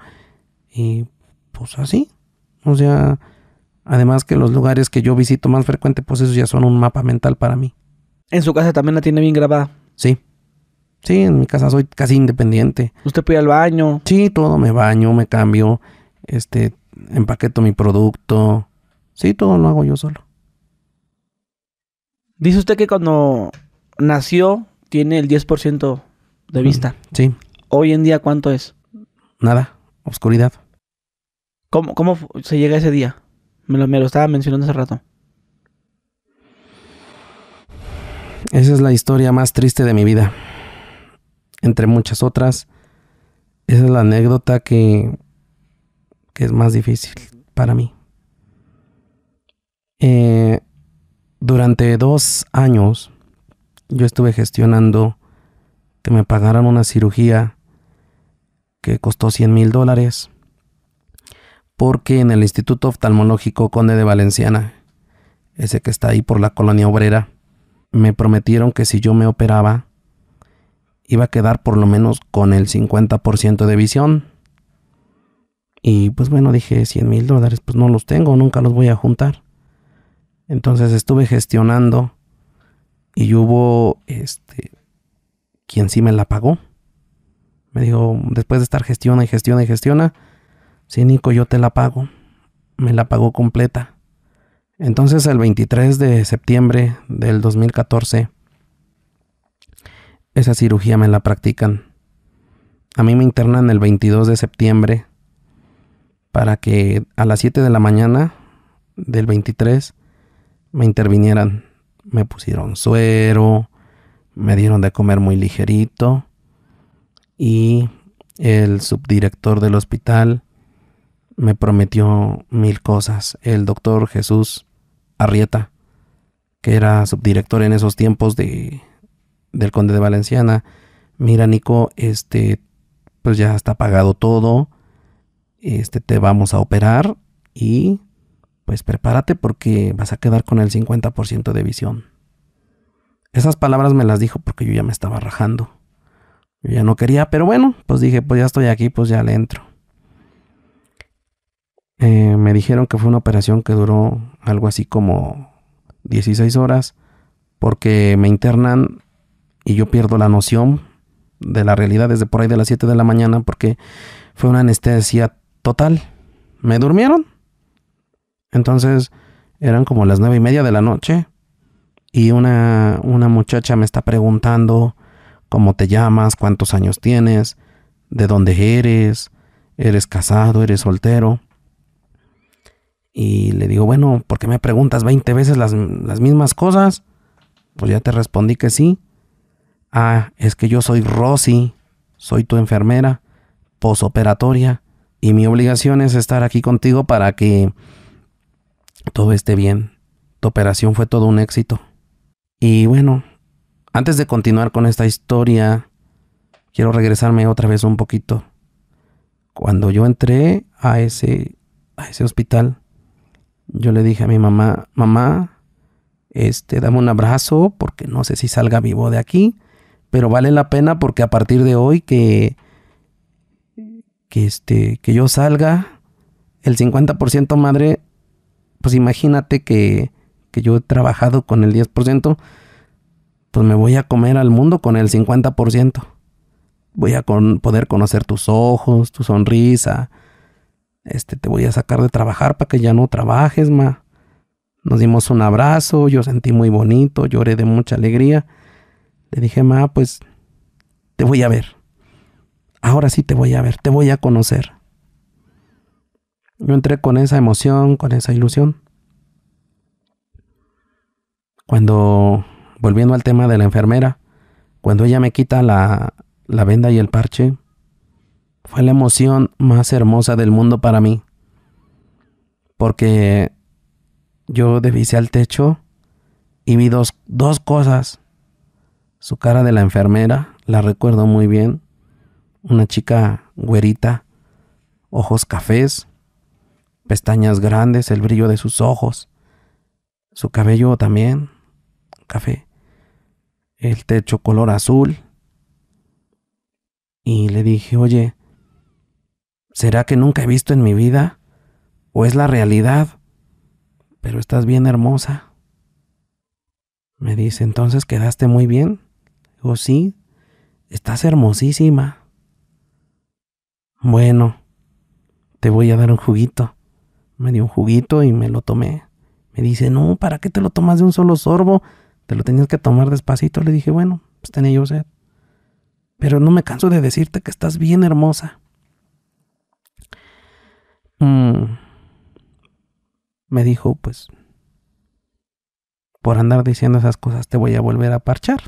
y pues así, o sea, Además que los lugares que yo visito más frecuente, pues esos ya son un mapa mental para mí. ¿En su casa también la tiene bien grabada? Sí. Sí, en mi casa soy casi independiente. ¿Usted puede ir al baño? Sí, todo, me baño, me cambio, este, empaqueto mi producto. Sí, todo lo hago yo solo. Dice usted que cuando nació tiene el 10% de mm, vista. Sí. Hoy en día, ¿cuánto es? Nada, oscuridad. ¿Cómo, cómo se llega ese día? Me lo, estaba mencionando hace rato. Esa es la historia más triste de mi vida. Entre muchas otras, esa es la anécdota que, que es más difícil para mí. Eh, durante dos años yo estuve gestionando que me pagaran una cirugía que costó 100 mil dólares porque en el Instituto Oftalmológico Conde de Valenciana, ese que está ahí por la colonia obrera, me prometieron que si yo me operaba, iba a quedar por lo menos con el 50% de visión. Y pues bueno, dije 100 mil dólares, pues no los tengo, nunca los voy a juntar. Entonces estuve gestionando y hubo este quien sí me la pagó. Me dijo, después de estar gestiona y gestiona y gestiona, Sí, Nico, yo te la pago. Me la pagó completa. Entonces el 23 de septiembre del 2014, esa cirugía me la practican. A mí me internan el 22 de septiembre para que a las 7 de la mañana del 23 me intervinieran. Me pusieron suero, me dieron de comer muy ligerito y el subdirector del hospital me prometió mil cosas. El doctor Jesús Arrieta, que era subdirector en esos tiempos de, del Conde de Valenciana. Mira, Nico, este, pues ya está pagado todo. Este, te vamos a operar y pues prepárate porque vas a quedar con el 50% de visión. Esas palabras me las dijo porque yo ya me estaba rajando. Yo ya no quería, pero bueno, pues dije, pues ya estoy aquí, pues ya le entro. Eh, me dijeron que fue una operación que duró algo así como 16 horas porque me internan y yo pierdo la noción de la realidad desde por ahí de las 7 de la mañana porque fue una anestesia total. Me durmieron. Entonces eran como las nueve y media de la noche y una, una muchacha me está preguntando cómo te llamas, cuántos años tienes, de dónde eres, eres casado, eres soltero. Y le digo, bueno, ¿por qué me preguntas 20 veces las, mismas cosas? Pues ya te respondí que sí. Ah, es que yo soy Rosy, soy tu enfermera posoperatoria y mi obligación es estar aquí contigo para que todo esté bien. Tu operación fue todo un éxito. Y bueno, antes de continuar con esta historia, quiero regresarme otra vez un poquito. Cuando yo entré a ese, a ese hospital, yo le dije a mi mamá, mamá, este, dame un abrazo porque no sé si salga vivo de aquí, pero vale la pena porque a partir de hoy que, que, este, que yo salga, el 50% madre, pues imagínate que, que yo he trabajado con el 10%, pues me voy a comer al mundo con el 50%. Voy a poder conocer tus ojos, tu sonrisa, este, te voy a sacar de trabajar para que ya no trabajes, ma. Nos dimos un abrazo, yo sentí muy bonito, lloré de mucha alegría. Le dije, ma, pues te voy a ver. Ahora sí te voy a ver, te voy a conocer. Yo entré con esa emoción, con esa ilusión. Cuando, volviendo al tema de la enfermera, cuando ella me quita la, la venda y el parche, fue la emoción más hermosa del mundo para mí. Porque yo devisé al techo y vi dos, dos cosas. Su cara de la enfermera, la recuerdo muy bien. Una chica güerita, ojos cafés, pestañas grandes, el brillo de sus ojos. Su cabello también, café. El techo color azul. Y le dije, oye, ¿Será que nunca he visto en mi vida? ¿O es la realidad? Pero estás bien hermosa. Me dice, entonces quedaste muy bien. Digo, sí, estás hermosísima. Bueno, te voy a dar un juguito. Me dio un juguito y me lo tomé. Me dice, no, ¿para qué te lo tomas de un solo sorbo? Te lo tenías que tomar despacito. Le dije, bueno, pues tenía yo sed. Pero no me canso de decirte que estás bien hermosa. Mm. Me dijo, pues, por andar diciendo esas cosas te voy a volver a parchar.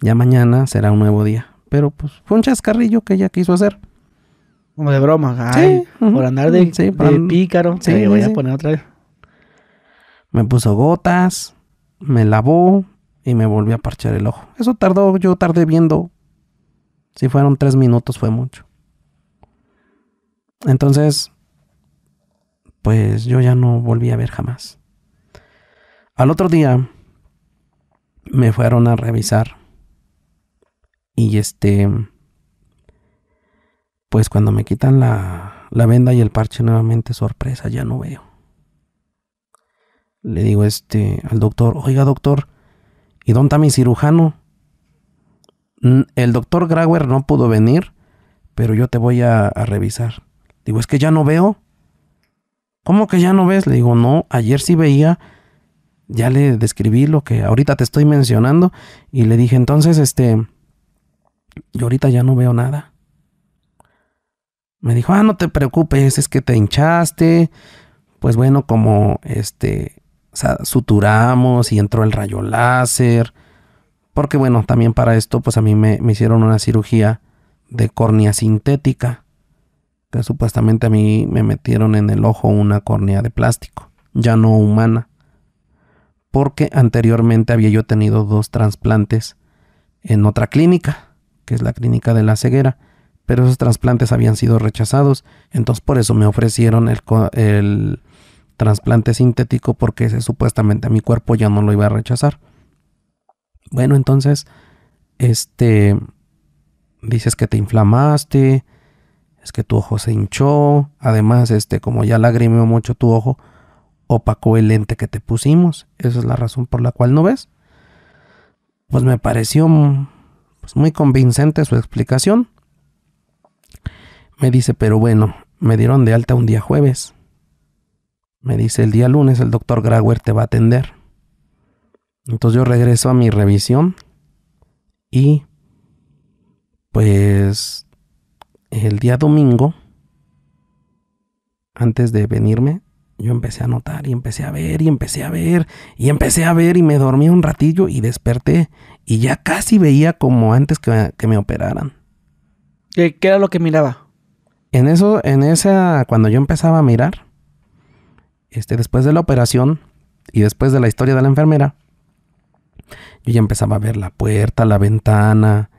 Ya mañana será un nuevo día. Pero pues fue un chascarrillo que ella quiso hacer. Como de broma, por andar de, pícaro. voy a poner otra vez. Me puso gotas, me lavó y me volvió a parchar el ojo. Eso tardó, yo tardé viendo. Si fueron tres minutos fue mucho. Entonces, pues yo ya no volví a ver jamás. Al otro día me fueron a revisar y este, pues cuando me quitan la, venda y el parche nuevamente, sorpresa, ya no veo. Le digo este al doctor, oiga doctor, ¿y dónde está mi cirujano? Mm, el doctor Grauer no pudo venir, pero yo te voy a revisar. Digo, es que ya no veo. ¿Cómo que ya no ves? Le digo, no, ayer sí veía. Ya le describí lo que ahorita te estoy mencionando. Y le dije, entonces, este, yo ahorita ya no veo nada. Me dijo, ah, no te preocupes, es que te hinchaste. Pues bueno, como este, suturamos y entró el rayo láser. Porque bueno, también para esto, pues a mí me, me hicieron una cirugía de córnea sintética supuestamente a mí me metieron en el ojo una córnea de plástico, ya no humana, porque anteriormente había yo tenido dos trasplantes en otra clínica, que es la clínica de la ceguera, pero esos trasplantes habían sido rechazados, entonces por eso me ofrecieron el, trasplante sintético porque supuestamente a mi cuerpo ya no lo iba a rechazar. Bueno, entonces, este, dices que te inflamaste, es que tu ojo se hinchó, además, este, como ya lagrimeó mucho tu ojo, opacó el lente que te pusimos, esa es la razón por la cual no ves. Pues me pareció mm, pues muy convincente su explicación. Me dice, pero bueno, me dieron de alta un día jueves. Me dice, el día lunes el doctor Grauer te va a atender. Entonces yo regreso a mi revisión y pues el día domingo, antes de venirme, yo empecé a notar y empecé a ver y empecé a ver y empecé a ver y me dormí un ratillo y desperté y ya casi veía como antes que, me operaran. ¿Qué, ¿Qué, era lo que miraba? En eso, en esa, cuando yo empezaba a mirar, este, después de la operación y después de la historia de la enfermera, yo ya empezaba a ver la puerta, la ventana,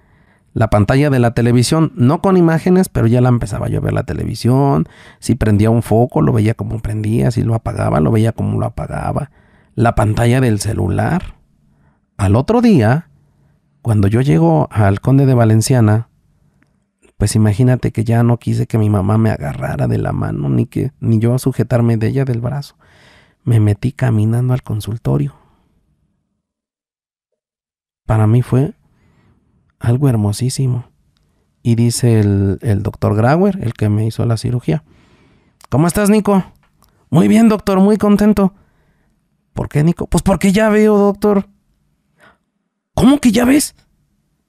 la pantalla de la televisión, no con imágenes, pero ya la empezaba yo a ver la televisión, si prendía un foco, lo veía como prendía, si lo apagaba, lo veía como lo apagaba, la pantalla del celular. Al otro día, cuando yo llego al Conde de Valenciana, pues imagínate que ya no quise que mi mamá me agarrara de la mano, ni que ni yo sujetarme de ella del brazo. Me metí caminando al consultorio. Para mí fue algo hermosísimo. Y dice el, doctor Grauer, el que me hizo la cirugía. ¿Cómo estás, Nico? Muy bien, doctor, muy contento. ¿Por qué, Nico? Pues porque ya veo, doctor. ¿Cómo que ya ves?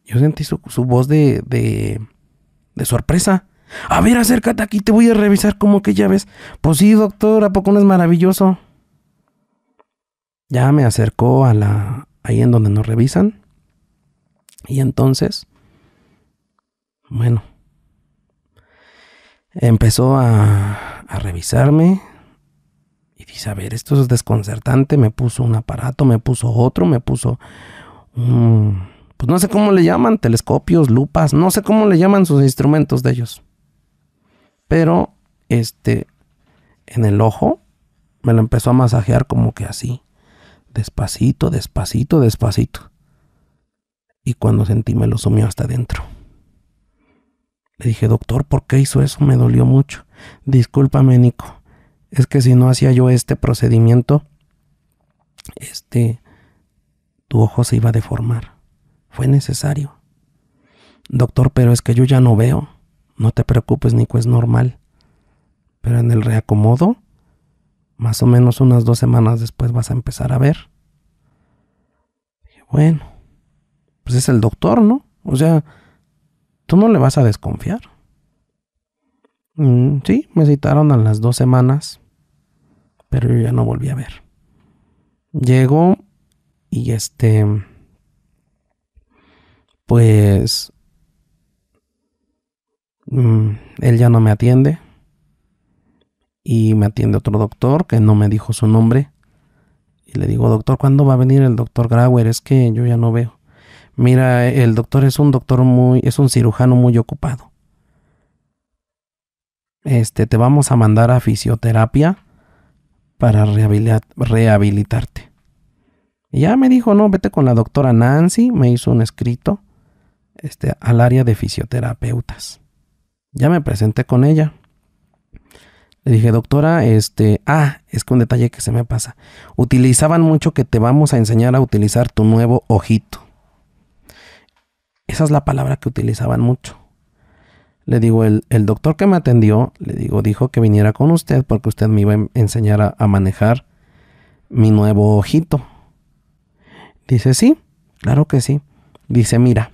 Yo sentí su, su voz de, de, de sorpresa. A ver, acércate aquí, te voy a revisar cómo que ya ves. Pues sí, doctor, ¿a poco no es maravilloso? Ya me acercó a la. ahí en donde nos revisan. Y entonces, bueno, empezó a, revisarme y dice, a ver, esto es desconcertante, me puso un aparato, me puso otro, me puso un, pues no sé cómo le llaman, telescopios, lupas, no sé cómo le llaman sus instrumentos de ellos. Pero, este, en el ojo, me lo empezó a masajear como que así, despacito, despacito, despacito y cuando sentí me lo sumió hasta adentro. Le dije, doctor, ¿por qué hizo eso? Me dolió mucho. Discúlpame, Nico. Es que si no hacía yo este procedimiento, este, tu ojo se iba a deformar. Fue necesario. Doctor, pero es que yo ya no veo. No te preocupes, Nico, es normal. Pero en el reacomodo, más o menos unas dos semanas después vas a empezar a ver. Dije, bueno pues es el doctor, ¿no? O sea, tú no le vas a desconfiar. Mm, sí, me citaron a las dos semanas, pero yo ya no volví a ver. Llego y este, pues, mm, él ya no me atiende y me atiende otro doctor que no me dijo su nombre. Y le digo, doctor, ¿cuándo va a venir el doctor Grauer? Es que yo ya no veo. Mira, el doctor es un doctor muy, es un cirujano muy ocupado. Este, te vamos a mandar a fisioterapia para rehabilitarte. Y ya me dijo, no, vete con la doctora Nancy, me hizo un escrito este, al área de fisioterapeutas. Ya me presenté con ella. Le dije, doctora, este, ah, es que un detalle que se me pasa. Utilizaban mucho que te vamos a enseñar a utilizar tu nuevo ojito. Esa es la palabra que utilizaban mucho. Le digo, el, doctor que me atendió, le digo, dijo que viniera con usted porque usted me iba a enseñar a, a manejar mi nuevo ojito. Dice, sí, claro que sí. Dice, mira,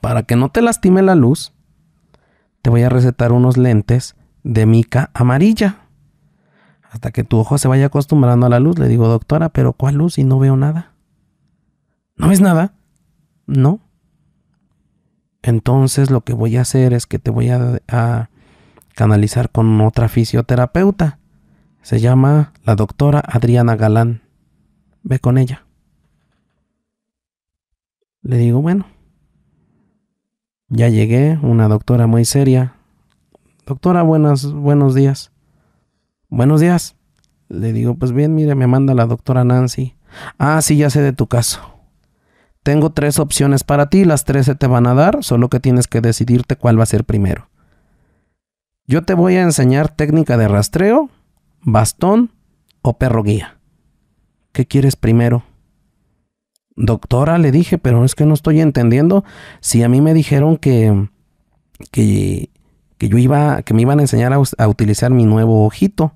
para que no te lastime la luz, te voy a recetar unos lentes de mica amarilla. Hasta que tu ojo se vaya acostumbrando a la luz. Le digo, doctora, pero ¿cuál luz? Y no veo nada. ¿No ves nada? No. Entonces lo que voy a hacer es que te voy a, canalizar con otra fisioterapeuta. Se llama la doctora Adriana Galán. Ve con ella. Le digo, bueno, ya llegué, una doctora muy seria. Doctora, buenos buenos días. Buenos días. Le digo, pues bien, mire, me manda la doctora Nancy. Ah, sí, ya sé de tu caso. Tengo tres opciones para ti, las tres se te van a dar, solo que tienes que decidirte cuál va a ser primero. Yo te voy a enseñar técnica de rastreo, bastón o perro guía. ¿Qué quieres primero? Doctora, le dije, pero es que no estoy entendiendo. Si a mí me dijeron que, que, yo iba, que me iban a enseñar a, a utilizar mi nuevo ojito.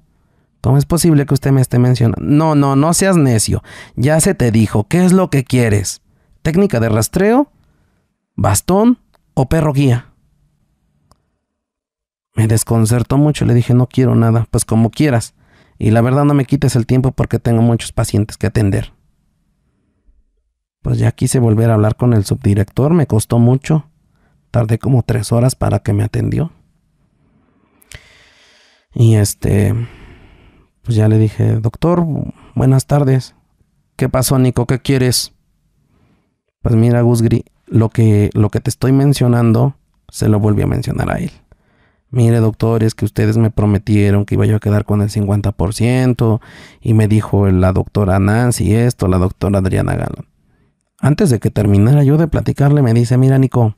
¿Cómo es posible que usted me esté mencionando? No, no, no seas necio. Ya se te dijo, ¿qué es lo que quieres? técnica de rastreo, bastón o perro guía. Me desconcertó mucho, le dije, no quiero nada, pues como quieras. Y la verdad no me quites el tiempo porque tengo muchos pacientes que atender. Pues ya quise volver a hablar con el subdirector, me costó mucho. Tardé como tres horas para que me atendió. Y este, pues ya le dije, doctor, buenas tardes. ¿Qué pasó, Nico? ¿Qué quieres? Pues mira, Gusgri, lo que, lo que te estoy mencionando, se lo volví a mencionar a él. Mire, doctor, es que ustedes me prometieron que iba yo a quedar con el 50% y me dijo la doctora Nancy esto, la doctora Adriana Galán. Antes de que terminara yo de platicarle, me dice, mira, Nico,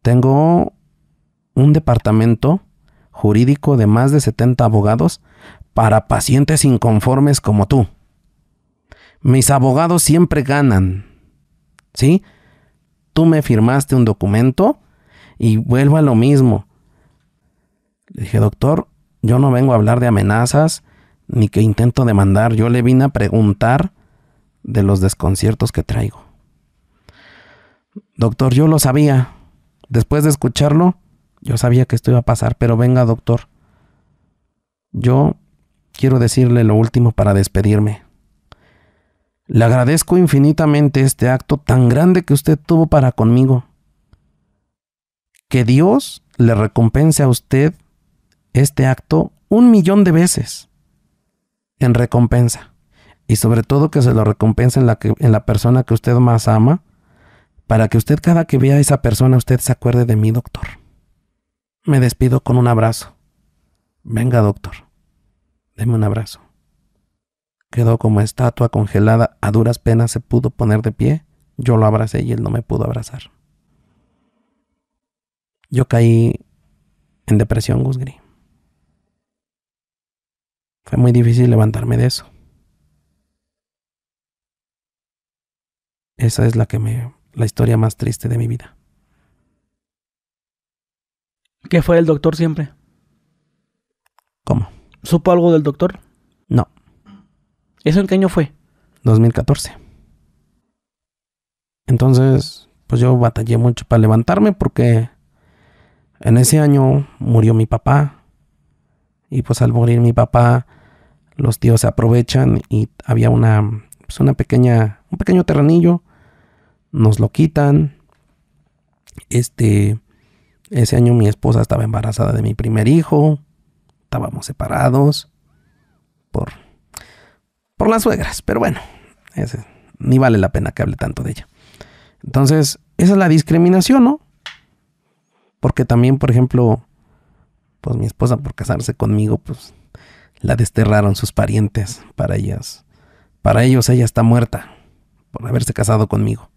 tengo un departamento jurídico de más de 70 abogados para pacientes inconformes como tú. Mis abogados siempre ganan. ¿sí? Tú me firmaste un documento y vuelvo a lo mismo. Le dije, doctor, yo no vengo a hablar de amenazas ni que intento demandar, yo le vine a preguntar de los desconciertos que traigo. Doctor, yo lo sabía. Después de escucharlo, yo sabía que esto iba a pasar, pero venga, doctor. Yo quiero decirle lo último para despedirme. Le agradezco infinitamente este acto tan grande que usted tuvo para conmigo. Que Dios le recompense a usted este acto un millón de veces en recompensa. Y sobre todo que se lo recompense en la, en la persona que usted más ama, para que usted cada que vea a esa persona, usted se acuerde de mí, doctor. Me despido con un abrazo. Venga, doctor. Deme un abrazo. Quedó como estatua congelada, a duras penas se pudo poner de pie, yo lo abracé y él no me pudo abrazar. Yo caí en depresión, Gusgri. Fue muy difícil levantarme de eso. Esa es la que me la historia más triste de mi vida. ¿Qué fue el doctor siempre? ¿Cómo? ¿Supo algo del doctor? ¿Eso en qué año fue? 2014. Entonces, pues yo batallé mucho para levantarme porque en ese año murió mi papá. Y pues al morir mi papá, los tíos se aprovechan y había una, pues una pequeña, un pequeño terrenillo. Nos lo quitan. Este, ese año mi esposa estaba embarazada de mi primer hijo. Estábamos separados por por las suegras, pero bueno, ni vale la pena que hable tanto de ella. Entonces, esa es la discriminación, ¿no? Porque también, por ejemplo, pues mi esposa por casarse conmigo, pues la desterraron sus parientes para ellas. Para ellos ella está muerta por haberse casado conmigo.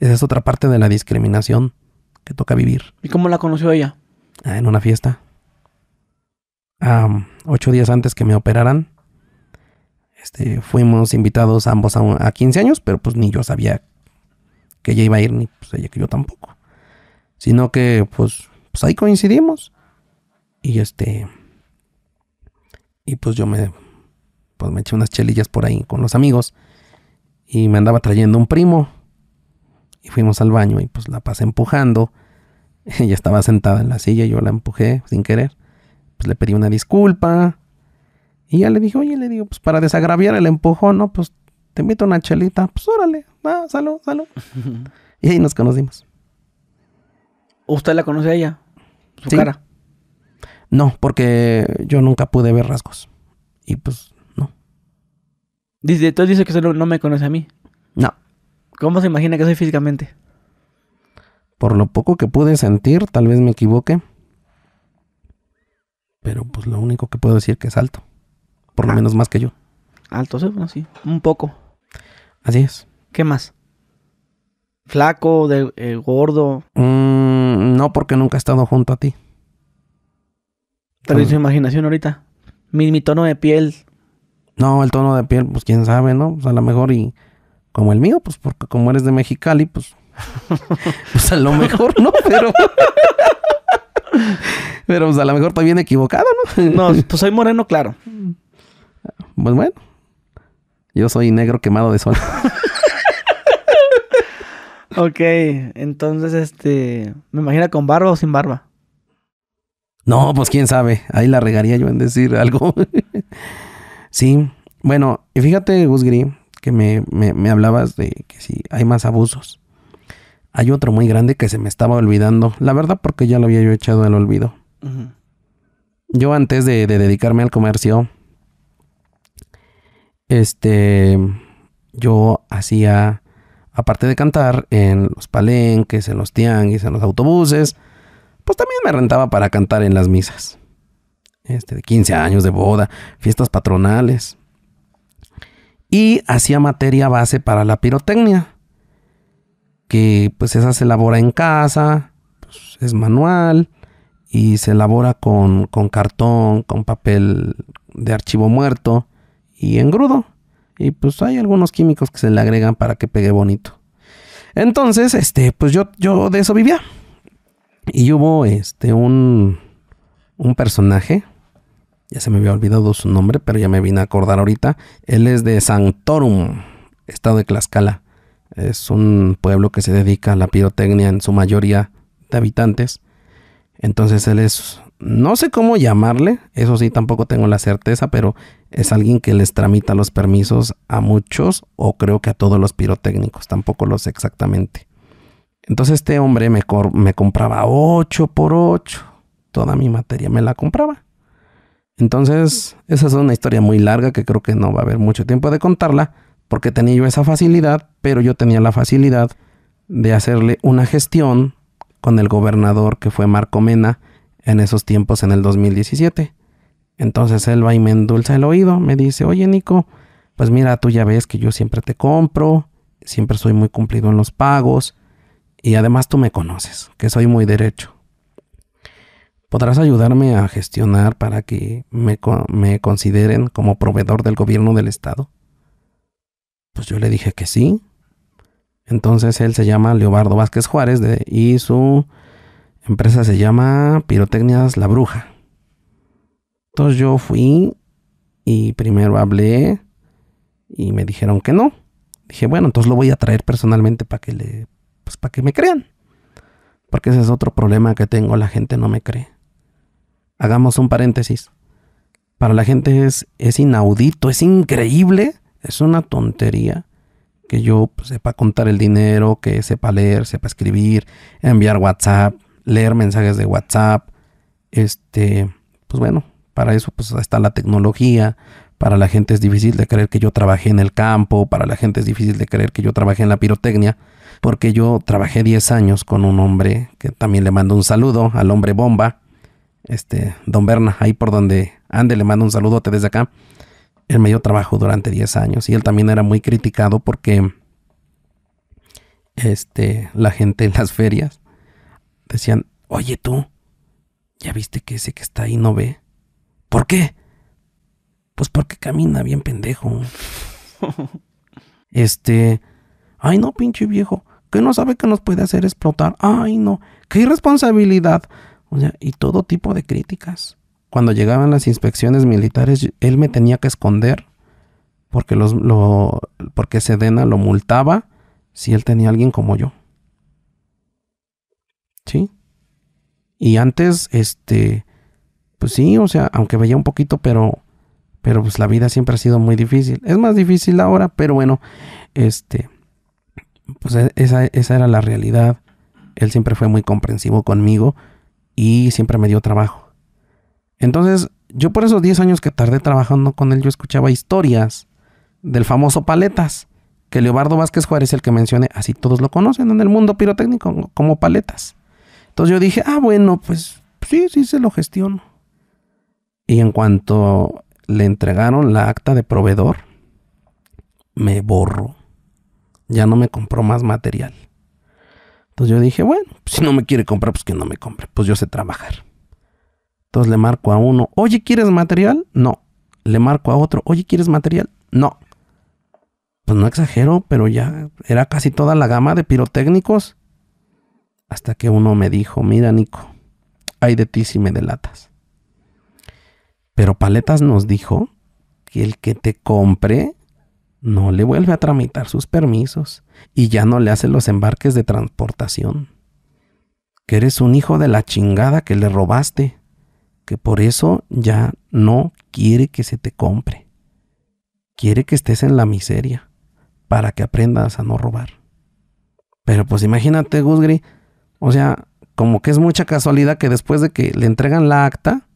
Esa es otra parte de la discriminación que toca vivir. ¿Y cómo la conoció ella? Ah, en una fiesta. ocho días antes que me operaran, este, fuimos invitados ambos a, 15 años, pero pues ni yo sabía que ella iba a ir, ni pues, ella que yo tampoco. Sino que pues, pues, ahí coincidimos. Y este. Y pues yo me. Pues me eché unas chelillas por ahí con los amigos. Y me andaba trayendo un primo. Y fuimos al baño y pues la pasé empujando. Ella estaba sentada en la silla, y yo la empujé sin querer. Pues le pedí una disculpa. Y ya le dije, oye, le digo, pues para desagraviar el empujón, ¿no? Pues te invito a una chelita. Pues órale, va, salud, salud. y ahí nos conocimos. ¿Usted la conoce a ella? ¿Su cara? No, porque yo nunca pude ver rasgos. Y pues, no. Dice, entonces dice que solo no me conoce a mí. No. ¿Cómo se imagina que soy físicamente? Por lo poco que pude sentir, tal vez me equivoque. Pero pues lo único que puedo decir que es alto por lo ah. menos más que yo. alto entonces, bueno, sí, un poco. Así es. ¿Qué más? ¿Flaco, de, eh, gordo? Mm, no, porque nunca he estado junto a ti. Pero imaginación ahorita. Mi, tono de piel. No, el tono de piel, pues quién sabe, ¿no? sea, pues, a lo mejor y como el mío, pues porque como eres de Mexicali, pues. pues a lo mejor no, pero. pero pues a lo mejor estoy bien equivocado, ¿no? no, pues soy moreno, claro. Pues bueno, yo soy negro quemado de sol. ok, entonces este, me imagina con barba o sin barba. No, pues quién sabe, ahí la regaría yo en decir algo. sí, bueno, y fíjate, Grimm, que me, me hablabas de que si hay más abusos. Hay otro muy grande que se me estaba olvidando. La verdad, porque ya lo había yo echado al olvido. Yo antes de dedicarme al comercio, este, yo hacía, aparte de cantar en los palenques, en los tianguis, en los autobuses, pues también me rentaba para cantar en las misas. Este, de 15 años de boda, fiestas patronales. Y hacía materia base para la pirotecnia, que pues esa se elabora en casa, pues, es manual y se elabora con cartón, con papel de archivo muerto y en grudo. Y pues hay algunos químicos que se le agregan para que pegue bonito. Entonces, este, pues yo, yo de eso vivía. Y hubo este un, un personaje. Ya se me había olvidado su nombre, pero ya me vine a acordar ahorita. Él es de Santorum, estado de Tlaxcala. Es un pueblo que se dedica a la pirotecnia en su mayoría de habitantes. Entonces él es no sé cómo llamarle, eso sí tampoco tengo la certeza, pero es alguien que les tramita los permisos a muchos o creo que a todos los pirotécnicos, tampoco lo sé exactamente. Entonces este hombre me, compraba 8 por 8, toda mi materia me la compraba. Entonces esa es una historia muy larga que creo que no va a haber mucho tiempo de contarla, porque tenía yo esa facilidad, pero yo tenía la facilidad de hacerle una gestión con el gobernador que fue Marco Mena, en esos tiempos en el 2017. Entonces él va y me endulza el oído, me dice, oye Nico, pues mira, tú ya ves que yo siempre te compro, siempre soy muy cumplido en los pagos y además tú me conoces, que soy muy derecho. ¿Podrás ayudarme a gestionar para que me, consideren como proveedor del gobierno del estado? Pues yo le dije que sí. Entonces él se llama Leobardo Vázquez Juárez de, y su empresa se llama Pirotecnias La Bruja. Entonces yo fui y primero hablé y me dijeron que no. Dije, bueno, entonces lo voy a traer personalmente para que le pues, para que me crean. Porque ese es otro problema que tengo, la gente no me cree. Hagamos un paréntesis. Para la gente es, es inaudito, es increíble, es una tontería que yo pues, sepa contar el dinero, que sepa leer, sepa escribir, enviar WhatsApp, leer mensajes de WhatsApp, este, pues bueno, para eso pues está la tecnología, para la gente es difícil de creer que yo trabajé en el campo, para la gente es difícil de creer que yo trabajé en la pirotecnia, porque yo trabajé 10 años con un hombre que también le mando un saludo, al hombre bomba, este, don Berna, ahí por donde ande, le mando un saludote desde acá. Él me dio trabajo durante 10 años y él también era muy criticado porque este, la gente en las ferias decían, oye tú, ¿ya viste que ese que está ahí no ve? ¿Por qué? Pues porque camina bien pendejo. este, ay no, pinche viejo, que no sabe que nos puede hacer explotar. Ay no, qué irresponsabilidad. O sea, y todo tipo de críticas. Cuando llegaban las inspecciones militares, él me tenía que esconder porque los lo porque Sedena lo multaba si él tenía alguien como yo. ¿sí? Y antes, este, pues sí, o sea, aunque veía un poquito, pero, pero pues la vida siempre ha sido muy difícil. Es más difícil ahora, pero bueno, este, pues e, esa, era la realidad. Él siempre fue muy comprensivo conmigo y siempre me dio trabajo. Entonces, yo por esos 10 años que tardé trabajando con él, yo escuchaba historias del famoso Paletas, que Leobardo Vázquez Juárez, el que mencioné, así todos lo conocen en el mundo pirotécnico como Paletas. Entonces yo dije, ah, bueno, pues sí, sí se lo gestiono. Y en cuanto le entregaron la acta de proveedor, me borro. Ya no me compró más material. Entonces yo dije, bueno, pues, si no me quiere comprar, pues que no me compre. Pues yo sé trabajar. Entonces le marco a uno, oye, ¿quieres material? No. Le marco a otro, oye, ¿quieres material? No. Pues no exagero, pero ya era casi toda la gama de pirotécnicos hasta que uno me dijo, mira Nico, hay de ti si me delatas. Pero Paletas nos dijo que el que te compre no le vuelve a tramitar sus permisos y ya no le hace los embarques de transportación. Que eres un hijo de la chingada que le robaste, que por eso ya no quiere que se te compre. Quiere que estés en la miseria para que aprendas a no robar. Pero pues imagínate, Gusgri, o sea, como que es mucha casualidad que después de que le entregan la acta,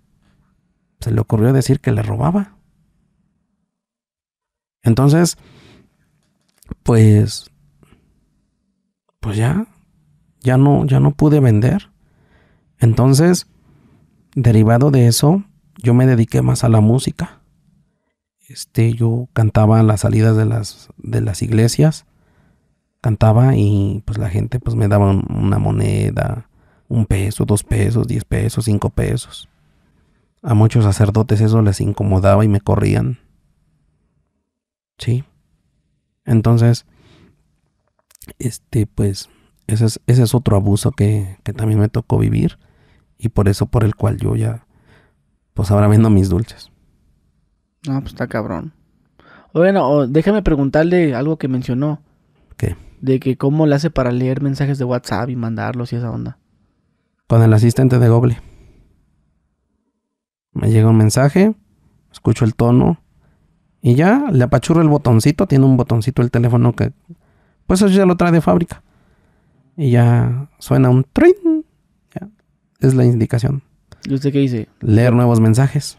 se le ocurrió decir que le robaba. Entonces, pues, pues ya, ya no, ya no pude vender. Entonces, derivado de eso, yo me dediqué más a la música. Este, yo cantaba las salidas de las, de las iglesias cantaba y pues la gente pues me daba una moneda, un peso, dos pesos, diez pesos, cinco pesos. A muchos sacerdotes eso les incomodaba y me corrían. Sí. Entonces, este, pues, ese es, otro abuso que, que, también me tocó vivir. Y por eso, por el cual yo ya, pues ahora vendo mis dulces. No, pues está cabrón. Bueno, déjame preguntarle algo que mencionó. ¿Qué? de que cómo le hace para leer mensajes de WhatsApp y mandarlos y esa onda. Con el asistente de Goble Me llega un mensaje, escucho el tono y ya le apachurro el botoncito, tiene un botoncito el teléfono que pues eso ya lo trae de fábrica. Y ya suena un trin. Es la indicación. ¿Y usted qué dice? Leer nuevos mensajes.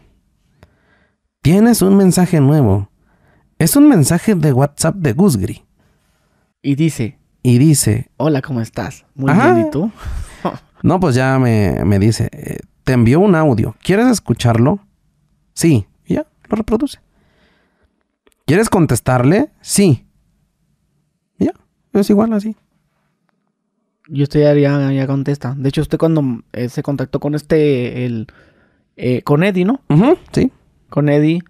Tienes un mensaje nuevo. Es un mensaje de WhatsApp de Gusgri. Y dice. Y dice. Hola, ¿cómo estás? Muy bien, ¿y tú? no, pues ya me, dice. Eh, te envió un audio. ¿Quieres escucharlo? Sí. Y ya, lo reproduce. ¿Quieres contestarle? Sí. ya, es igual así. Y usted ya, ya, contesta. De hecho, usted cuando eh, se contactó con este, el, eh, con Eddie, ¿no? sí. Con Eddie,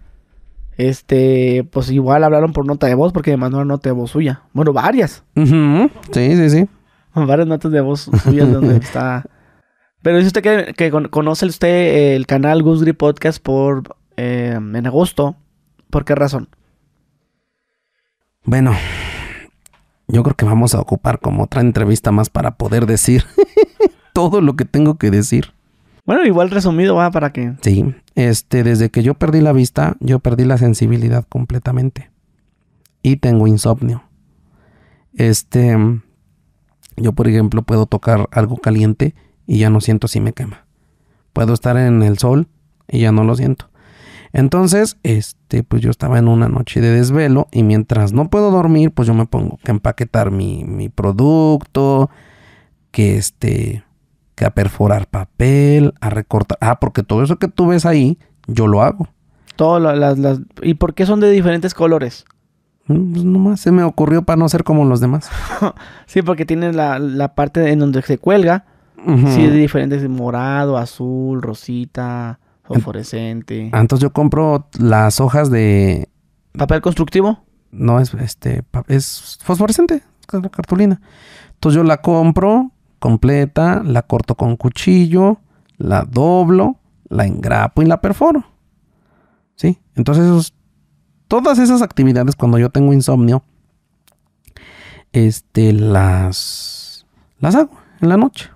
este, pues igual hablaron por nota de voz porque me una nota de voz suya. Bueno, varias. Sí, sí, sí. Varias notas de voz suyas donde está. Pero dice usted que, conoce usted el canal Goose Podcast por eh, en agosto. ¿Por qué razón? Bueno, yo creo que vamos a ocupar como otra entrevista más para poder decir todo lo que tengo que decir. Bueno, igual resumido va para que. Sí, este, desde que yo perdí la vista, yo perdí la sensibilidad completamente. Y tengo insomnio. Este, yo por ejemplo puedo tocar algo caliente y ya no siento si me quema. Puedo estar en el sol y ya no lo siento. Entonces, este, pues yo estaba en una noche de desvelo y mientras no puedo dormir, pues yo me pongo que empaquetar mi, producto, que este, que a perforar papel, a recortar. Ah, porque todo eso que tú ves ahí, yo lo hago. Todo las ¿Y por qué son de diferentes colores? No mm, pues nomás se me ocurrió para no ser como los demás. sí, porque tiene la, parte en donde se cuelga. Sí, de diferentes, morado, azul, rosita, fosforescente. Ah, entonces yo compro las hojas de... ¿Papel constructivo? No, es este, es fosforescente, cartulina. Entonces yo la compro, completa, la corto con cuchillo, la doblo, la engrapo y la perforo. ¿Sí? Entonces, todas esas actividades cuando yo tengo insomnio, este, las, las hago en la noche.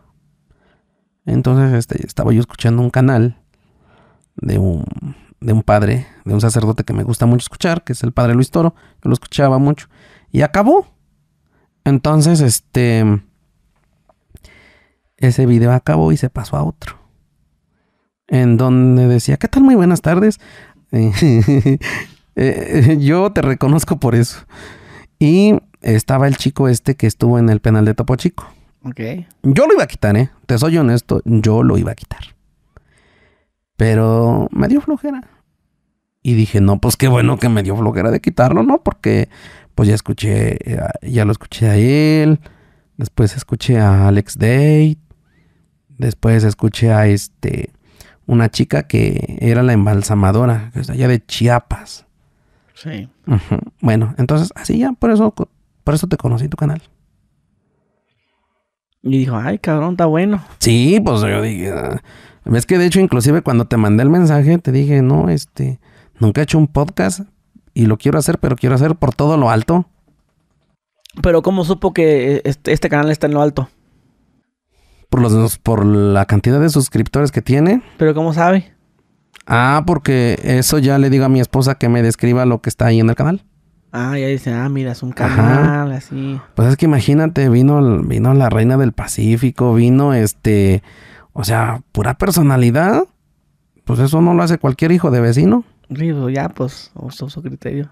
Entonces, este, estaba yo escuchando un canal de un, de un padre, de un sacerdote que me gusta mucho escuchar, que es el padre Luis Toro. Yo lo escuchaba mucho. Y acabó. Entonces, este, ese video acabó y se pasó a otro. En donde decía, ¿qué tal? Muy buenas tardes. Eh, yo te reconozco por eso. Y estaba el chico este que estuvo en el penal de Topo Chico. Okay. Yo lo iba a quitar, ¿eh? Te soy honesto, yo lo iba a quitar. Pero me dio flojera. Y dije, no, pues qué bueno que me dio flojera de quitarlo, ¿no? Porque pues ya escuché, eh, ya lo escuché a él. Después escuché a Alex Date. Después escuché a este una chica que era la embalsamadora, que está allá de Chiapas. Sí. Bueno, entonces así ya, por eso, por eso te conocí tu canal. Y dijo, ay, cabrón, está bueno. Sí, pues yo dije, ah, ...es que de hecho, inclusive cuando te mandé el mensaje, te dije, no, este, nunca he hecho un podcast y lo quiero hacer, pero quiero hacer por todo lo alto. Pero ¿cómo supo que eh, este, este canal está en lo alto? Por, los, por la cantidad de suscriptores que tiene. Pero ¿cómo sabe? Ah, porque eso ya le digo a mi esposa que me describa lo que está ahí en el canal. Ah, ya dice, ah, mira, es un canal, así. Pues es que imagínate, vino, vino la reina del Pacífico, vino este, o sea, pura personalidad. Pues eso no lo hace cualquier hijo de vecino. Sí, pues ya, pues, uso su criterio.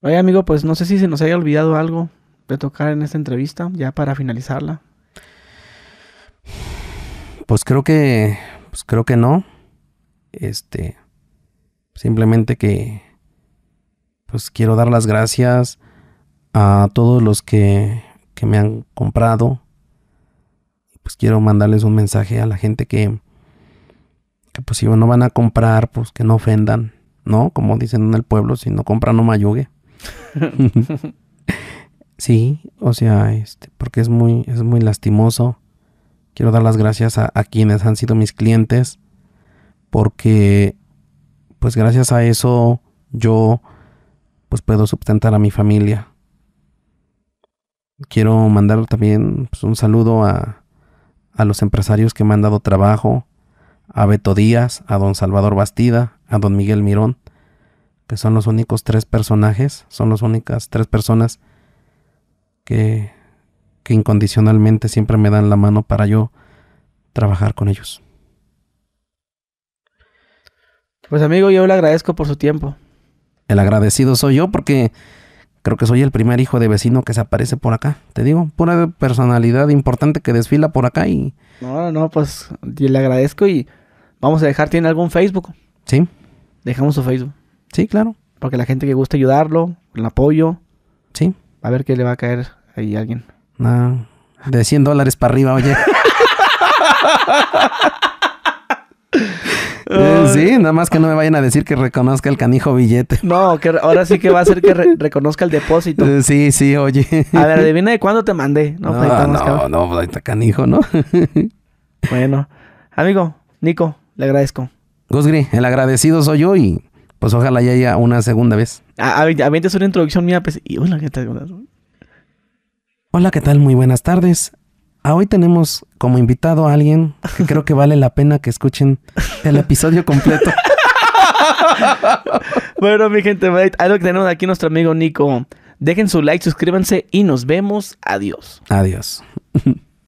Oye, amigo, pues no sé si se nos haya olvidado algo de tocar en esta entrevista, ya para finalizarla? Pues creo que. Pues creo que no. Este. Simplemente que. Pues quiero dar las gracias a todos los que, que me han comprado. Pues quiero mandarles un mensaje a la gente que, que pues si no van a comprar, pues que no ofendan, ¿no? Como dicen en el pueblo, si no compran no mayugue. Sí, o sea, este, porque es muy, es muy lastimoso. Quiero dar las gracias a, quienes han sido mis clientes, porque pues gracias a eso yo pues puedo sustentar a mi familia. Quiero mandar también pues, un saludo a, a los empresarios que me han dado trabajo, a Beto Díaz, a don Salvador Bastida, a don Miguel Mirón, que son los únicos tres personajes, son las únicas tres personas que, incondicionalmente siempre me dan la mano para yo trabajar con ellos. Pues amigo, yo le agradezco por su tiempo. El agradecido soy yo porque creo que soy el primer hijo de vecino que se aparece por acá. Te digo, pura personalidad importante que desfila por acá y... No, no, pues yo le agradezco y vamos a dejar, ¿tiene algún Facebook? Sí. Dejamos su Facebook. Sí, claro. Porque la gente que gusta ayudarlo, el apoyo. Sí. A ver qué le va a caer ahí a alguien. No. De 100 dólares para arriba, oye. Eh, sí, nada más que no me vayan a decir que reconozca el canijo billete. No, que ahora sí que va a ser que reconozca el depósito. Eh, sí, sí, oye. A ver, adivina de cuándo te mandé. No, no, no, pues está canijo, ¿no? bueno, amigo, Nico, le agradezco. Gusgri, el agradecido soy yo y pues ojalá ya haya una segunda vez. Ah, a, a, Es una introducción mía, pues, hola, ¿qué tal? Hola, ¿qué tal? Muy buenas tardes. Ah, hoy tenemos como invitado a alguien que creo que vale la pena que escuchen el episodio completo. bueno, mi gente, pues, algo que tenemos aquí nuestro amigo Nico. Dejen su like, suscríbanse y nos vemos. Adiós. Adiós.